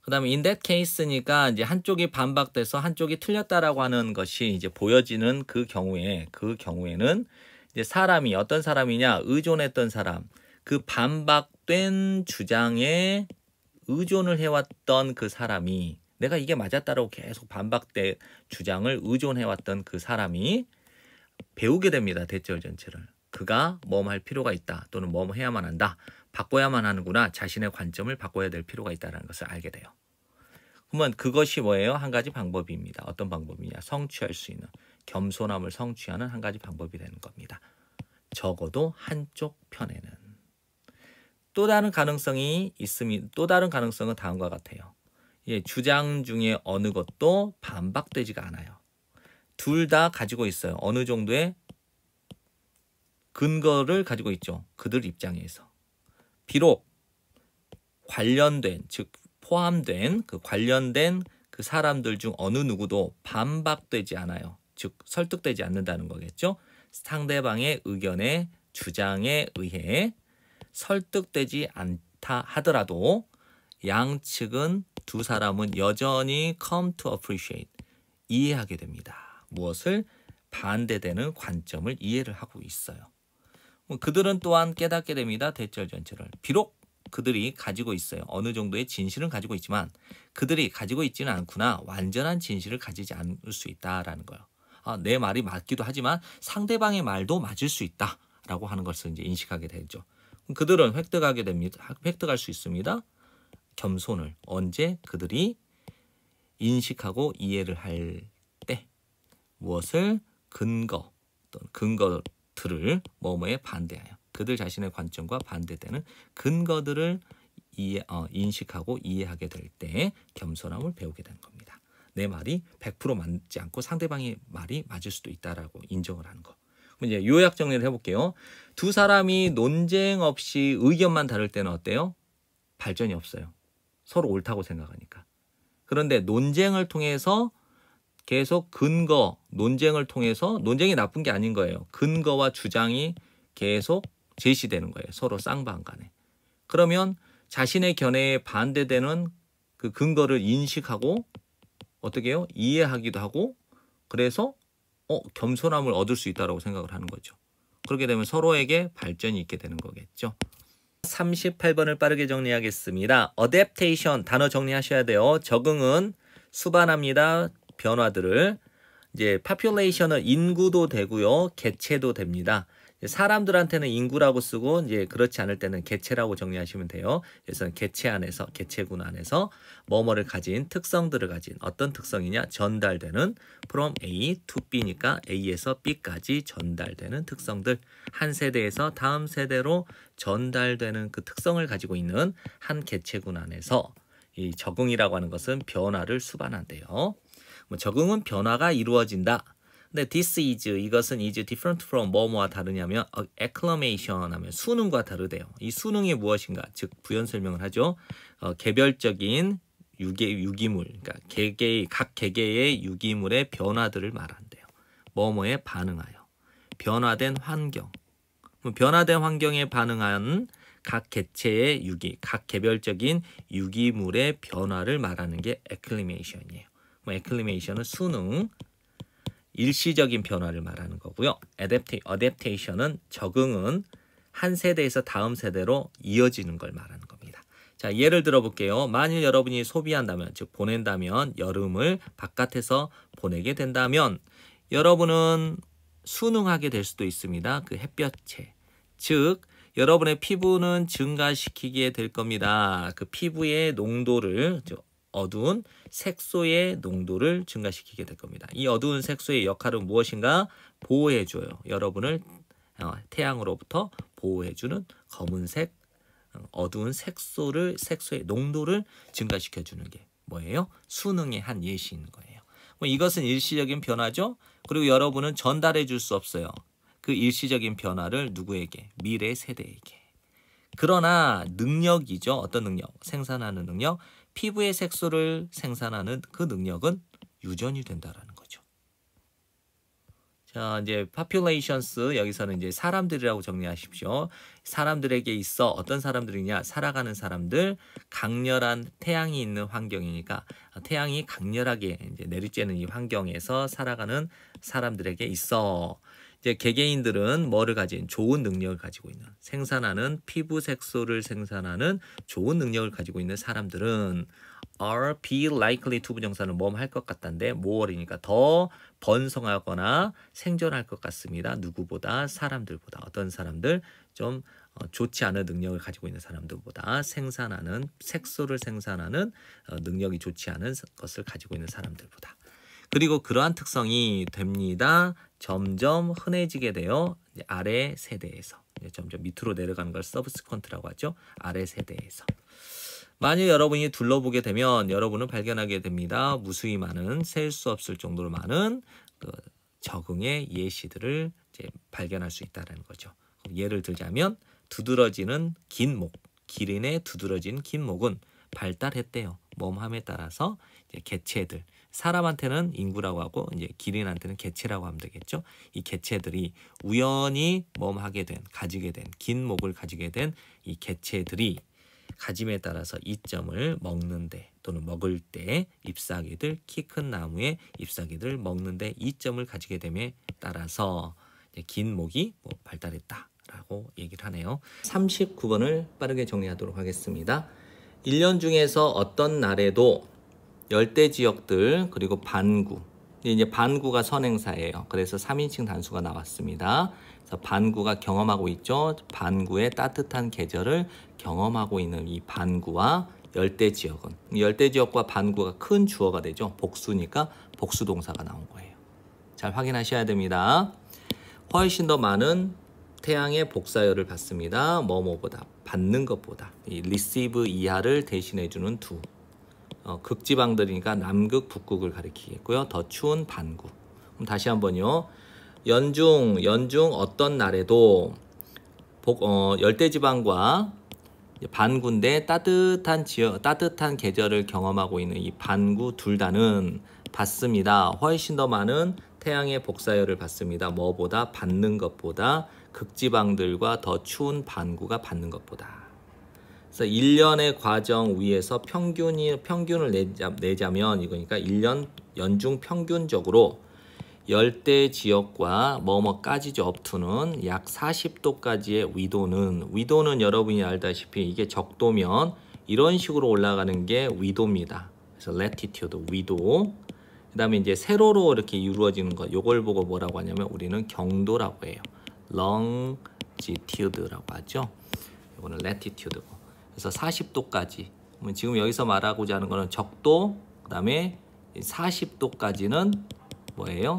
그다음에 in that case니까 이제 한쪽이 반박돼서 한쪽이 틀렸다라고 하는 것이 이제 보여지는 그 경우에 그 경우에는 이제 사람이 어떤 사람이냐 의존했던 사람 그 반박된 주장에 의존을 해왔던 그 사람이 내가 이게 맞았다라고 계속 반박된 주장을 의존해왔던 그 사람이 배우게 됩니다 대절 전체를 그가 뭐뭐할 필요가 있다 또는 뭐뭐 해야만 한다 바꿔야만 하는구나 자신의 관점을 바꿔야 될 필요가 있다는 라 것을 알게 돼요. 그러면 그것이 뭐예요? 한 가지 방법입니다. 어떤 방법이냐? 성취할 수 있는 겸손함을 성취하는 한 가지 방법이되는 겁니다. 적어도 한쪽 편에는 또 다른 가능성이 있음이 또 다른 가능성은 다음과 같아요. 예, 주장 중에 어느 것도 반박되지가 않아요. 둘 다 가지고 있어요. 어느 정도의 근거를 가지고 있죠. 그들 입장에서. 비록 관련된, 즉, 포함된 그 관련된 그 사람들 중 어느 누구도 반박되지 않아요. 즉 설득되지 않는다는 거겠죠. 상대방의 의견에 주장에 의해 설득되지 않다 하더라도 양측은 두 사람은 여전히 come to appreciate 이해하게 됩니다. 무엇을 반대되는 관점을 이해를 하고 있어요. 뭐 그들은 또한 깨닫게 됩니다. 대절 전체를. 비록 그들이 가지고 있어요. 어느 정도의 진실은 가지고 있지만 그들이 가지고 있지는 않구나. 완전한 진실을 가지지 않을 수 있다라는 거예요. 아, 내 말이 맞기도 하지만 상대방의 말도 맞을 수 있다라고 하는 것을 이제 인식하게 되죠. 그들은 획득하게 됩니다. 획득할 수 있습니다. 겸손을 언제 그들이 인식하고 이해를 할 때 무엇을 근거 또는 근거들을 뭐뭐에 반대하여 그들 자신의 관점과 반대되는 근거들을 이해, 어, 인식하고 이해하게 될 때 겸손함을 배우게 되는 겁니다. 내 말이 100% 맞지 않고 상대방의 말이 맞을 수도 있다라고 인정을 하는 거. 그럼 이제 요약 정리를 해볼게요. 두 사람이 논쟁 없이 의견만 다를 때는 어때요? 발전이 없어요. 서로 옳다고 생각하니까. 그런데 논쟁을 통해서 계속 근거, 논쟁을 통해서 논쟁이 나쁜 게 아닌 거예요. 근거와 주장이 계속 제시되는 거예요. 서로 쌍방 간에. 그러면 자신의 견해에 반대되는 그 근거를 인식하고 어떻게 해요? 이해하기도 하고 그래서 어, 겸손함을 얻을 수 있다고 생각을 하는 거죠. 그렇게 되면 서로에게 발전이 있게 되는 거겠죠. 38번을 빠르게 정리하겠습니다. 어댑테이션 단어 정리하셔야 돼요. 적응은 수반합니다. 변화들을 이제 population은 인구도 되고요. 개체도 됩니다. 사람들한테는 인구라고 쓰고 이제 그렇지 않을 때는 개체라고 정리하시면 돼요. 그래서 개체 안에서 개체군 안에서 뭐뭐를 가진 특성들을 가진 어떤 특성이냐 전달되는 from A to B니까 A에서 B까지 전달되는 특성들 한 세대에서 다음 세대로 전달되는 그 특성을 가지고 있는 한 개체군 안에서 이 적응이라고 하는 것은 변화를 수반한대요. 뭐 적응은 변화가 이루어진다. 근데 네, this is 이것은 is different from 뭐뭐와 다르냐면 어, acclamation 하면 수능과 다르대요. 이 수능이 무엇인가? 즉 부연 설명을 하죠. 어, 개별적인 유개, 유기물, 그러니까 개개의 각 개개의 유기물의 변화들을 말한대요. 뭐뭐에 반응하여 변화된 환경. 변화된 환경에 반응한 각 개체의 유기, 각 개별적인 유기물의 변화를 말하는 게 acclimation이에요. 뭐 acclimation은 수능, 일시적인 변화를 말하는 거고요. adaptation, 은 적응은 한 세대에서 다음 세대로 이어지는 걸 말하는 겁니다. 자, 예를 들어 볼게요. 만일 여러분이 소비한다면, 즉 보낸다면 여름을 바깥에서 보내게 된다면 여러분은 순응하게 될 수도 있습니다. 그 햇볕에. 즉 여러분의 피부는 증가시키게 될 겁니다. 그 피부의 농도를 어두운 색소의 농도를 증가시키게 될 겁니다. 이 어두운 색소의 역할은 무엇인가? 보호해 줘요. 여러분을 어, 태양으로부터 보호해 주는 검은색 어, 어두운 색소를 색소의 농도를 증가시켜 주는 게 뭐예요? 수능의 한 예시인 거예요. 이것은 일시적인 변화죠. 그리고 여러분은 전달해 줄 수 없어요. 그 일시적인 변화를 누구에게? 미래 세대에게. 그러나 능력이죠. 어떤 능력? 생산하는 능력. 피부의 색소를 생산하는 그 능력은 유전이 된다라는 거죠. 자, 이제 populations 여기서는 이제 사람들이라고 정리하십시오. 사람들에게 있어 어떤 사람들이냐? 살아가는 사람들, 강렬한 태양이 있는 환경이니까 아, 태양이 강렬하게 이제 내리쬐는 이 환경에서 살아가는 사람들에게 있어 이제 개개인들은 뭐를 가진 좋은 능력을 가지고 있는 생산하는 피부 색소를 생산하는 좋은 능력을 가지고 있는 사람들은 are be likely to 부정사는 뭐할 것 같단데 more이니까 더 번성하거나 생존할 것 같습니다. 누구보다 사람들보다 어떤 사람들 좀 어, 좋지 않은 능력을 가지고 있는 사람들보다 생산하는 색소를 생산하는 어, 능력이 좋지 않은 것을 가지고 있는 사람들보다 그리고 그러한 특성이 됩니다. 점점 흔해지게 되어 아래 세대에서 점점 밑으로 내려가는 걸 서브스퀀트라고 하죠. 아래 세대에서. 만일 여러분이 둘러보게 되면 여러분은 발견하게 됩니다. 무수히 많은 셀 수 없을 정도로 많은 그 적응의 예시들을 이제 발견할 수 있다는 거죠. 예를 들자면 두드러지는 긴 목, 기린의 두드러진 긴 목은 발달했대요. 몸함에 따라서 개체들, 사람한테는 인구라고 하고 이제 기린한테는 개체라고 하면 되겠죠. 이 개체들이 우연히 멈하게 된, 가지게 된, 긴 목을 가지게 된 이 개체들이 가짐에 따라서 이점을 먹는데 또는 먹을 때 잎사귀들 키 큰 나무에 잎사귀들 먹는데 이점을 가지게 됨에 따라서 긴 목이 뭐 발달했다라고 얘기를 하네요. 39번을 빠르게 정리하도록 하겠습니다. 1년 중에서 어떤 날에도 열대 지역들 그리고 반구 이제 반구가 선행사예요. 그래서 3인칭 단수가 나왔습니다. 그래서 반구가 경험하고 있죠. 반구의 따뜻한 계절을 경험하고 있는 이 반구와 열대 지역은 열대 지역과 반구가 큰 주어가 되죠. 복수니까 복수 동사가 나온 거예요. 잘 확인하셔야 됩니다. 훨씬 더 많은 태양의 복사열을 받습니다. 뭐뭐보다 받는 것보다 이 receive 이하를 대신해 주는 두 어, 극지방들이니까 남극, 북극을 가리키겠고요. 더 추운 반구. 그럼 다시 한번요. 연중, 연중 어떤 날에도 복, 어, 열대지방과 반구인데 따뜻한 지역, 따뜻한 계절을 경험하고 있는 이 반구 둘 다는 받습니다. 훨씬 더 많은 태양의 복사열을 받습니다. 뭐보다 받는 것보다 극지방들과 더 추운 반구가 받는 것보다. 그래서 1년의 과정 위에서 평균이, 평균을 내자, 내자면 이거니까 1년 연중 평균적으로 열대 지역과 뭐뭐까지죠. 업투는 약 40도까지의 위도는 위도는 여러분이 알다시피 이게 적도면 이런 식으로 올라가는 게 위도입니다. 그래서 레티튜드 위도 그 다음에 이제 세로로 이렇게 이루어지는 거 요걸 보고 뭐라고 하냐면 우리는 경도라고 해요. longitude라고 하죠. 이거는 latitude고 그래서 40도까지 지금 여기서 말하고자 하는 것은 적도 그 다음에 40도까지는 뭐예요?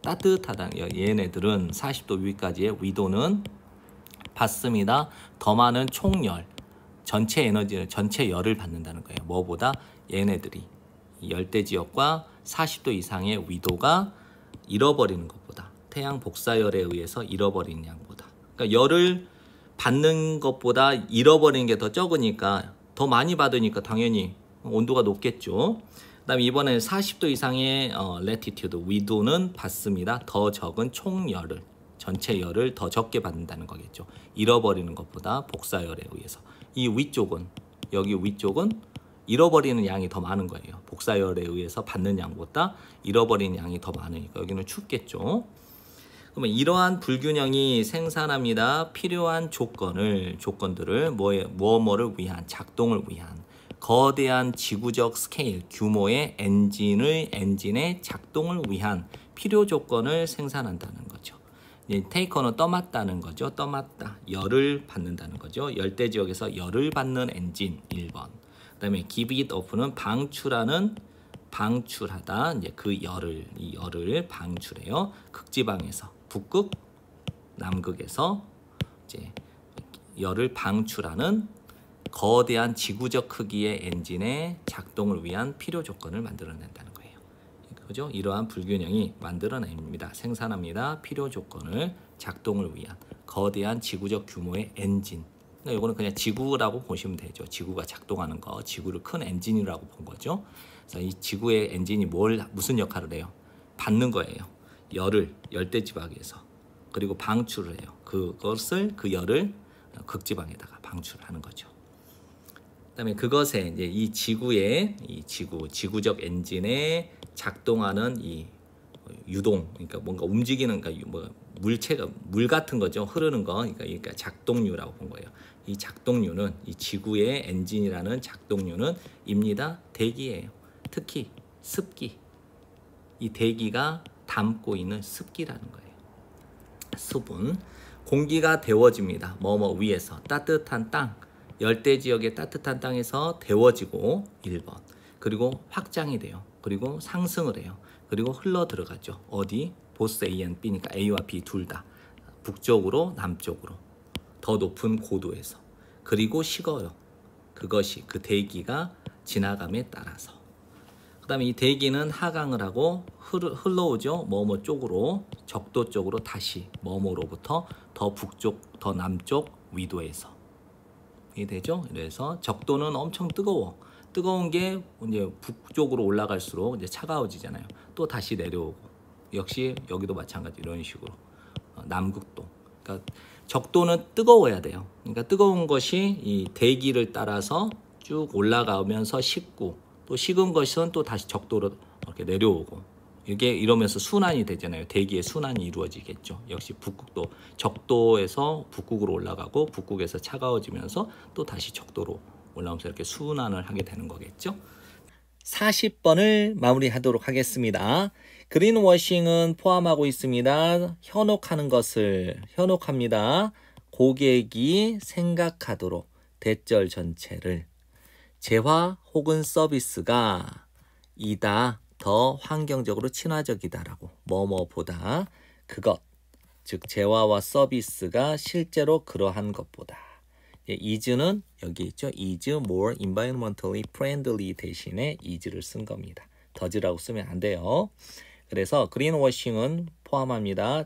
따뜻하다. 얘네들은 40도 위까지의 위도는 받습니다. 더 많은 총열, 전체 에너지를, 전체 열을 받는다는 거예요. 뭐보다 얘네들이 열대 지역과 40도 이상의 위도가 잃어버리는 것보다 태양 복사열에 의해서 잃어버리는 양보다. 그러니까 열을 받는 것보다 잃어버리는 게 더 적으니까 더 많이 받으니까 당연히 온도가 높겠죠. 그다음 이번에 40도 이상의 어, 레티튜드, 위도는 받습니다. 더 적은 총열을, 전체 열을 더 적게 받는다는 거겠죠. 잃어버리는 것보다 복사열에 의해서. 이 위쪽은, 여기 위쪽은 잃어버리는 양이 더 많은 거예요. 복사열에 의해서 받는 양보다 잃어버리는 양이 더 많으니까 여기는 춥겠죠. 그러면 이러한 불균형이 생산합니다. 필요한 조건을 조건들을 뭐에 뭐 뭐를 위한 작동을 위한 거대한 지구적 스케일 규모의 엔진의 엔진의 작동을 위한 필요 조건을 생산한다는 거죠. 테이커는 떠맞다는 거죠. 떠맞다 열을 받는다는 거죠. 열대 지역에서 열을 받는 엔진 1번. 그다음에 give it up는 방출하는 방출하다. 이제 그 열을 이 열을 방출해요. 극지방에서 북극, 남극에서 이제 열을 방출하는 거대한 지구적 크기의 엔진의 작동을 위한 필요 조건을 만들어낸다는 거예요. 그죠? 이러한 불균형이 만들어냅니다. 생산합니다. 필요 조건을 작동을 위한 거대한 지구적 규모의 엔진. 그러니까 이거는 그냥 지구라고 보시면 되죠. 지구가 작동하는 거, 지구를 큰 엔진이라고 본 거죠. 그래서 이 지구의 엔진이 뭘 무슨 역할을 해요? 받는 거예요. 열을 열대지방에서 그리고 방출을 해요. 그것을 그 열을 극지방에다가 방출하는 거죠. 그다음에 그것에 이제 이 지구의 이 지구 지구적 엔진에 작동하는 이 유동 그러니까 뭔가 움직이는 그러니까 뭐 물체가 물 같은 거죠 흐르는 거 그러니까, 그러니까 작동류라고 본 거예요. 이 작동류는 이 지구의 엔진이라는 작동류는 입니다 대기예요. 특히 습기 이 대기가 담고 있는 습기라는 거예요. 수분. 공기가 데워집니다. 뭐뭐 위에서 따뜻한 땅, 열대 지역의 따뜻한 땅에서 데워지고 1번. 그리고 확장이 돼요. 그리고 상승을 해요. 그리고 흘러 들어가죠. 어디? 보스 A a B니까 A와 B 둘 다. 북쪽으로 남쪽으로. 더 높은 고도에서. 그리고 식어요. 그것이 그 대기가 지나감에 따라서. 그 다음에 이 대기는 하강을 하고 흘러오죠. 머머 쪽으로 적도 쪽으로 다시 머머로부터 더 북쪽 더 남쪽 위도에서 이해되죠? 그래서 적도는 엄청 뜨거워. 뜨거운 게 이제 북쪽으로 올라갈수록 이제 차가워지잖아요. 또 다시 내려오고 역시 여기도 마찬가지 이런 식으로 어, 남극도. 그러니까 적도는 뜨거워야 돼요. 그러니까 뜨거운 것이 이 대기를 따라서 쭉 올라가면서 식고 또 식은 것은 또 다시 적도로 이렇게 내려오고 이게 이러면서 순환이 되잖아요. 대기의 순환이 이루어지겠죠. 역시 북극도 적도에서 북극으로 올라가고 북극에서 차가워지면서 또 다시 적도로 올라오면서 이렇게 순환을 하게 되는 거겠죠. 40번을 마무리하도록 하겠습니다. 그린워싱은 포함하고 있습니다. 현혹하는 것을 현혹합니다. 고객이 생각하도록 대절 전체를 재화 혹은 서비스가 이다 더 환경적으로 친화적이다라고 뭐뭐보다 그것 즉 재화와 서비스가 실제로 그러한 것보다 예, is는 여기 있죠. is more environmentally friendly 대신에 is를 쓴 겁니다. 더즈라고 쓰면 안 돼요. 그래서 그린워싱은 포함합니다.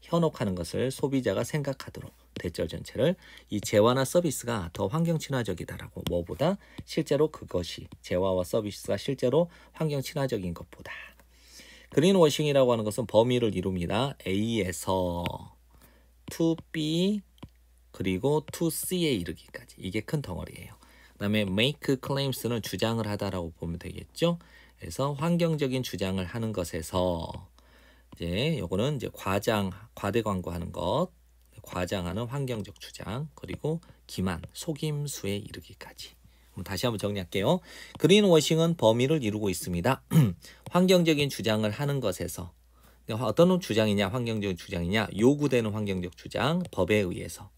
현혹하는 것을 소비자가 생각하도록 대절 전체를 이 재화나 서비스가 더 환경 친화적이다라고 뭐보다 실제로 그것이 재화와 서비스가 실제로 환경 친화적인 것보다 그린워싱이라고 하는 것은 범위를 이룹니다. A에서 2B 그리고 2C에 이르기까지 이게 큰 덩어리예요. 그 다음에 make claims는 주장을 하다라고 보면 되겠죠. 그래서 환경적인 주장을 하는 것에서 이제 요거는 이제 과장, 과대 광고하는 것 과장하는 환경적 주장, 그리고 기만, 속임수에 이르기까지. 다시 한번 정리할게요. 그린워싱은 범위를 이루고 있습니다. 환경적인 주장을 하는 것에서 어떤 주장이냐, 환경적인 주장이냐, 요구되는 환경적 주장, 법에 의해서.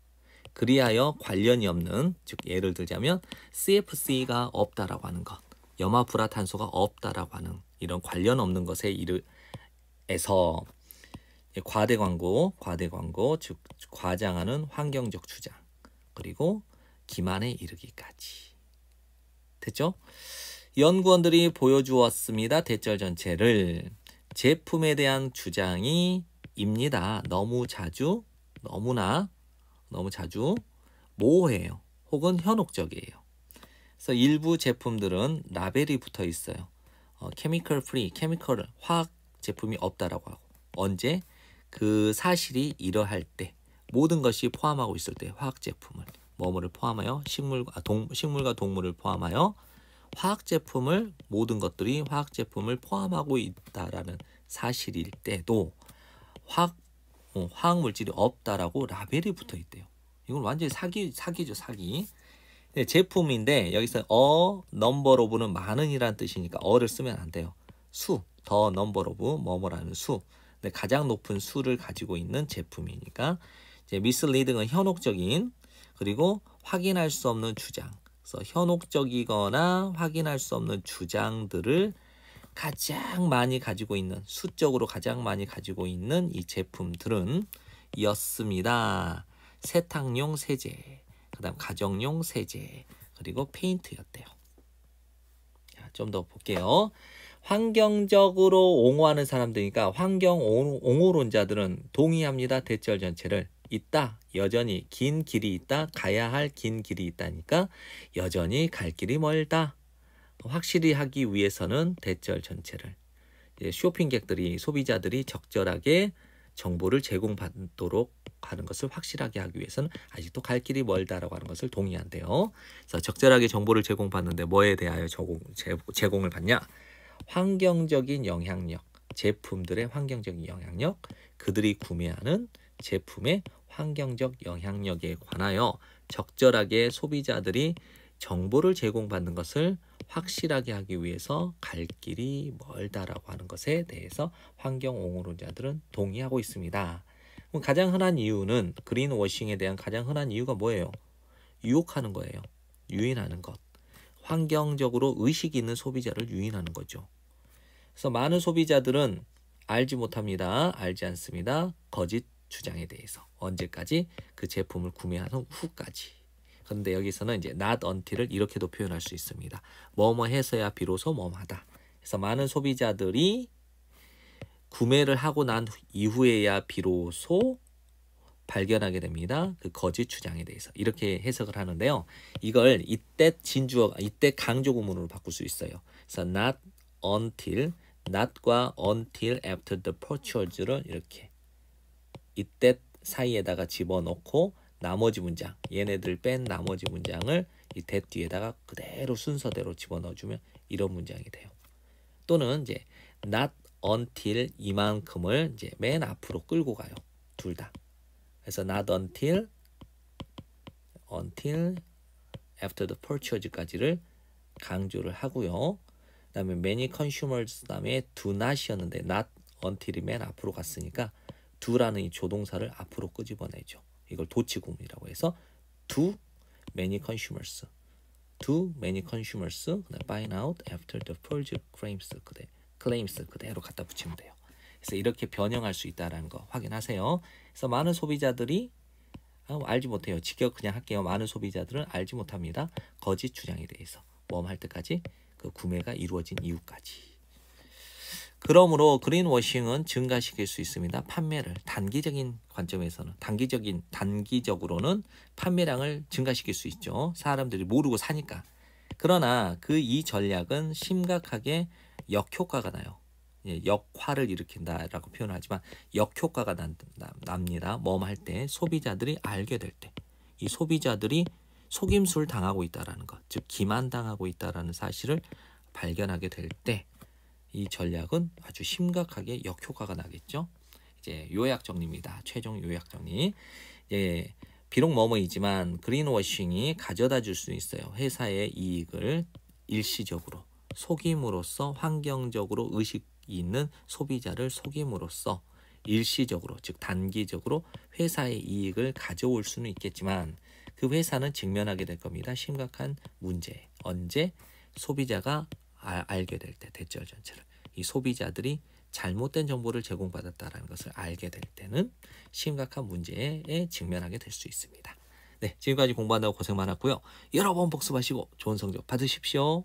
그리하여 관련이 없는, 즉 예를 들자면 CFC가 없다라고 하는 것, 염화불화탄소가 없다라고 하는 이런 관련 없는 것에 이르에서 예, 과대 광고, 과대 광고, 즉 과장하는 환경적 주장, 그리고 기만에 이르기까지. 됐죠? 연구원들이 보여주었습니다. 대절 전체를 제품에 대한 주장이 입니다. 너무 자주, 너무나, 너무 자주 모호해요. 혹은 현혹적이에요. 그래서 일부 제품들은 라벨이 붙어 있어요. 케미컬 프리, 케미컬 화학 제품이 없다라고 하고 언제 그 사실이 이러할 때 모든 것이 포함하고 있을 때 화학 제품을 뭐뭐를 포함하여 식물과 아, 동 식물과 동물을 포함하여 화학 제품을 모든 것들이 화학 제품을 포함하고 있다라는 사실일 때도 화학 어, 화학 물질이 없다라고 라벨이 붙어 있대요. 이건 완전히 사기 사기죠 사기. 네, 제품인데 여기서 어 넘버 로부는 많은이란 뜻이니까 어를 쓰면 안 돼요. 수 더 넘버 로부 뭐뭐라는 수 네, 가장 높은 수를 가지고 있는 제품이니까 이제 미슬리딩은 현혹적인 그리고 확인할 수 없는 주장 그래서 현혹적이거나 확인할 수 없는 주장들을 가장 많이 가지고 있는 수적으로 가장 많이 가지고 있는 이 제품들은 이었습니다 세탁용 세제, 그다음 가정용 세제, 그리고 페인트였대요. 좀 더 볼게요. 환경적으로 옹호하는 사람들이니까 환경 옹호론자들은 동의합니다. 대철 전체를 있다. 여전히 긴 길이 있다. 가야 할 긴 길이 있다니까 여전히 갈 길이 멀다. 확실히 하기 위해서는 대절 전체를 이제 쇼핑객들이 소비자들이 적절하게 정보를 제공받도록 하는 것을 확실하게 하기 위해서는 아직도 갈 길이 멀다라고 하는 것을 동의한대요. 그래서 적절하게 정보를 제공받는데 뭐에 대하여 제공을 받냐? 환경적인 영향력, 제품들의 환경적인 영향력, 그들이 구매하는 제품의 환경적 영향력에 관하여 적절하게 소비자들이 정보를 제공받는 것을 확실하게 하기 위해서 갈 길이 멀다라고 하는 것에 대해서 환경 옹호론자들은 동의하고 있습니다. 가장 흔한 이유는 그린워싱에 대한 가장 흔한 이유가 뭐예요? 유혹하는 거예요. 유인하는 것. 환경적으로 의식 있는 소비자를 유인하는 거죠. 그래서 많은 소비자들은 알지 못합니다. 알지 않습니다. 거짓 주장에 대해서 언제까지 그 제품을 구매하는 후까지. 그런데 여기서는 이제 not until을 이렇게도 표현할 수 있습니다. 뭐뭐 해서야 비로소 뭐하다. 그래서 많은 소비자들이 구매를 하고 난 이후에야 비로소 발견하게 됩니다. 그 거짓 주장에 대해서 이렇게 해석을 하는데요. 이걸 이때 진주어 이때 강조 구문으로 바꿀 수 있어요. 그래서 not until not과 until after the purchase를 이렇게 이때 사이에다가 집어넣고 나머지 문장 얘네들 뺀 나머지 문장을 이 t 뒤에다가 그대로 순서대로 집어넣어주면 이런 문장이 돼요. 또는 이제 not until 이만큼을 이제 맨 앞으로 끌고 가요. 둘 다. 그래서 not until until after the purchase까지를 강조를 하고요. 다음에 many consumers 다음에 do not이었는데 not until 맨 앞으로 갔으니까 do라는 이 조동사를 앞으로 끄집어내죠. 이걸 도치구문이라고 해서 do many consumers do many consumers 그다음 find out after the purge claims 그대 claims 그대로 갖다 붙이면 돼요. 그래서 이렇게 변형할 수 있다라는 거 확인하세요. 그래서 많은 소비자들이 아, 알지 못해요. 직역 그냥 할게요. 많은 소비자들은 알지 못합니다. 거짓 주장에 대해서 웜 할 때까지 그 구매가 이루어진 이유까지. 그러므로 그린워싱은 증가시킬 수 있습니다. 판매를 단기적인 관점에서는 단기적인 단기적으로는 판매량을 증가시킬 수 있죠. 사람들이 모르고 사니까. 그러나 그 이 전략은 심각하게 역효과가 나요. 예, 역화를 일으킨다라고 표현하지만 역효과가 납니다. 뭐 할 때 소비자들이 알게 될 때. 이 소비자들이 속임수를 당하고 있다라는 것, 즉 기만당하고 있다라는 사실을 발견하게 될 때 이 전략은 아주 심각하게 역효과가 나겠죠. 이제 요약 정리입니다. 최종 요약 정리. 예, 비록 뭐뭐이지만 그린워싱이 가져다 줄 수 있어요. 회사의 이익을 일시적으로 속임으로써 환경적으로 의식 있는 소비자를 속임으로써 일시적으로 즉 단기적으로 회사의 이익을 가져올 수는 있겠지만 그 회사는 직면하게 될 겁니다. 심각한 문제. 언제 소비자가 아, 알게 될때 대절 전체를 이 소비자들이 잘못된 정보를 제공받았다라는 것을 알게 될 때는 심각한 문제에 직면하게 될 수 있습니다. 네, 지금까지 공부한다고 고생 많았고요. 여러 번 복습하시고 좋은 성적 받으십시오.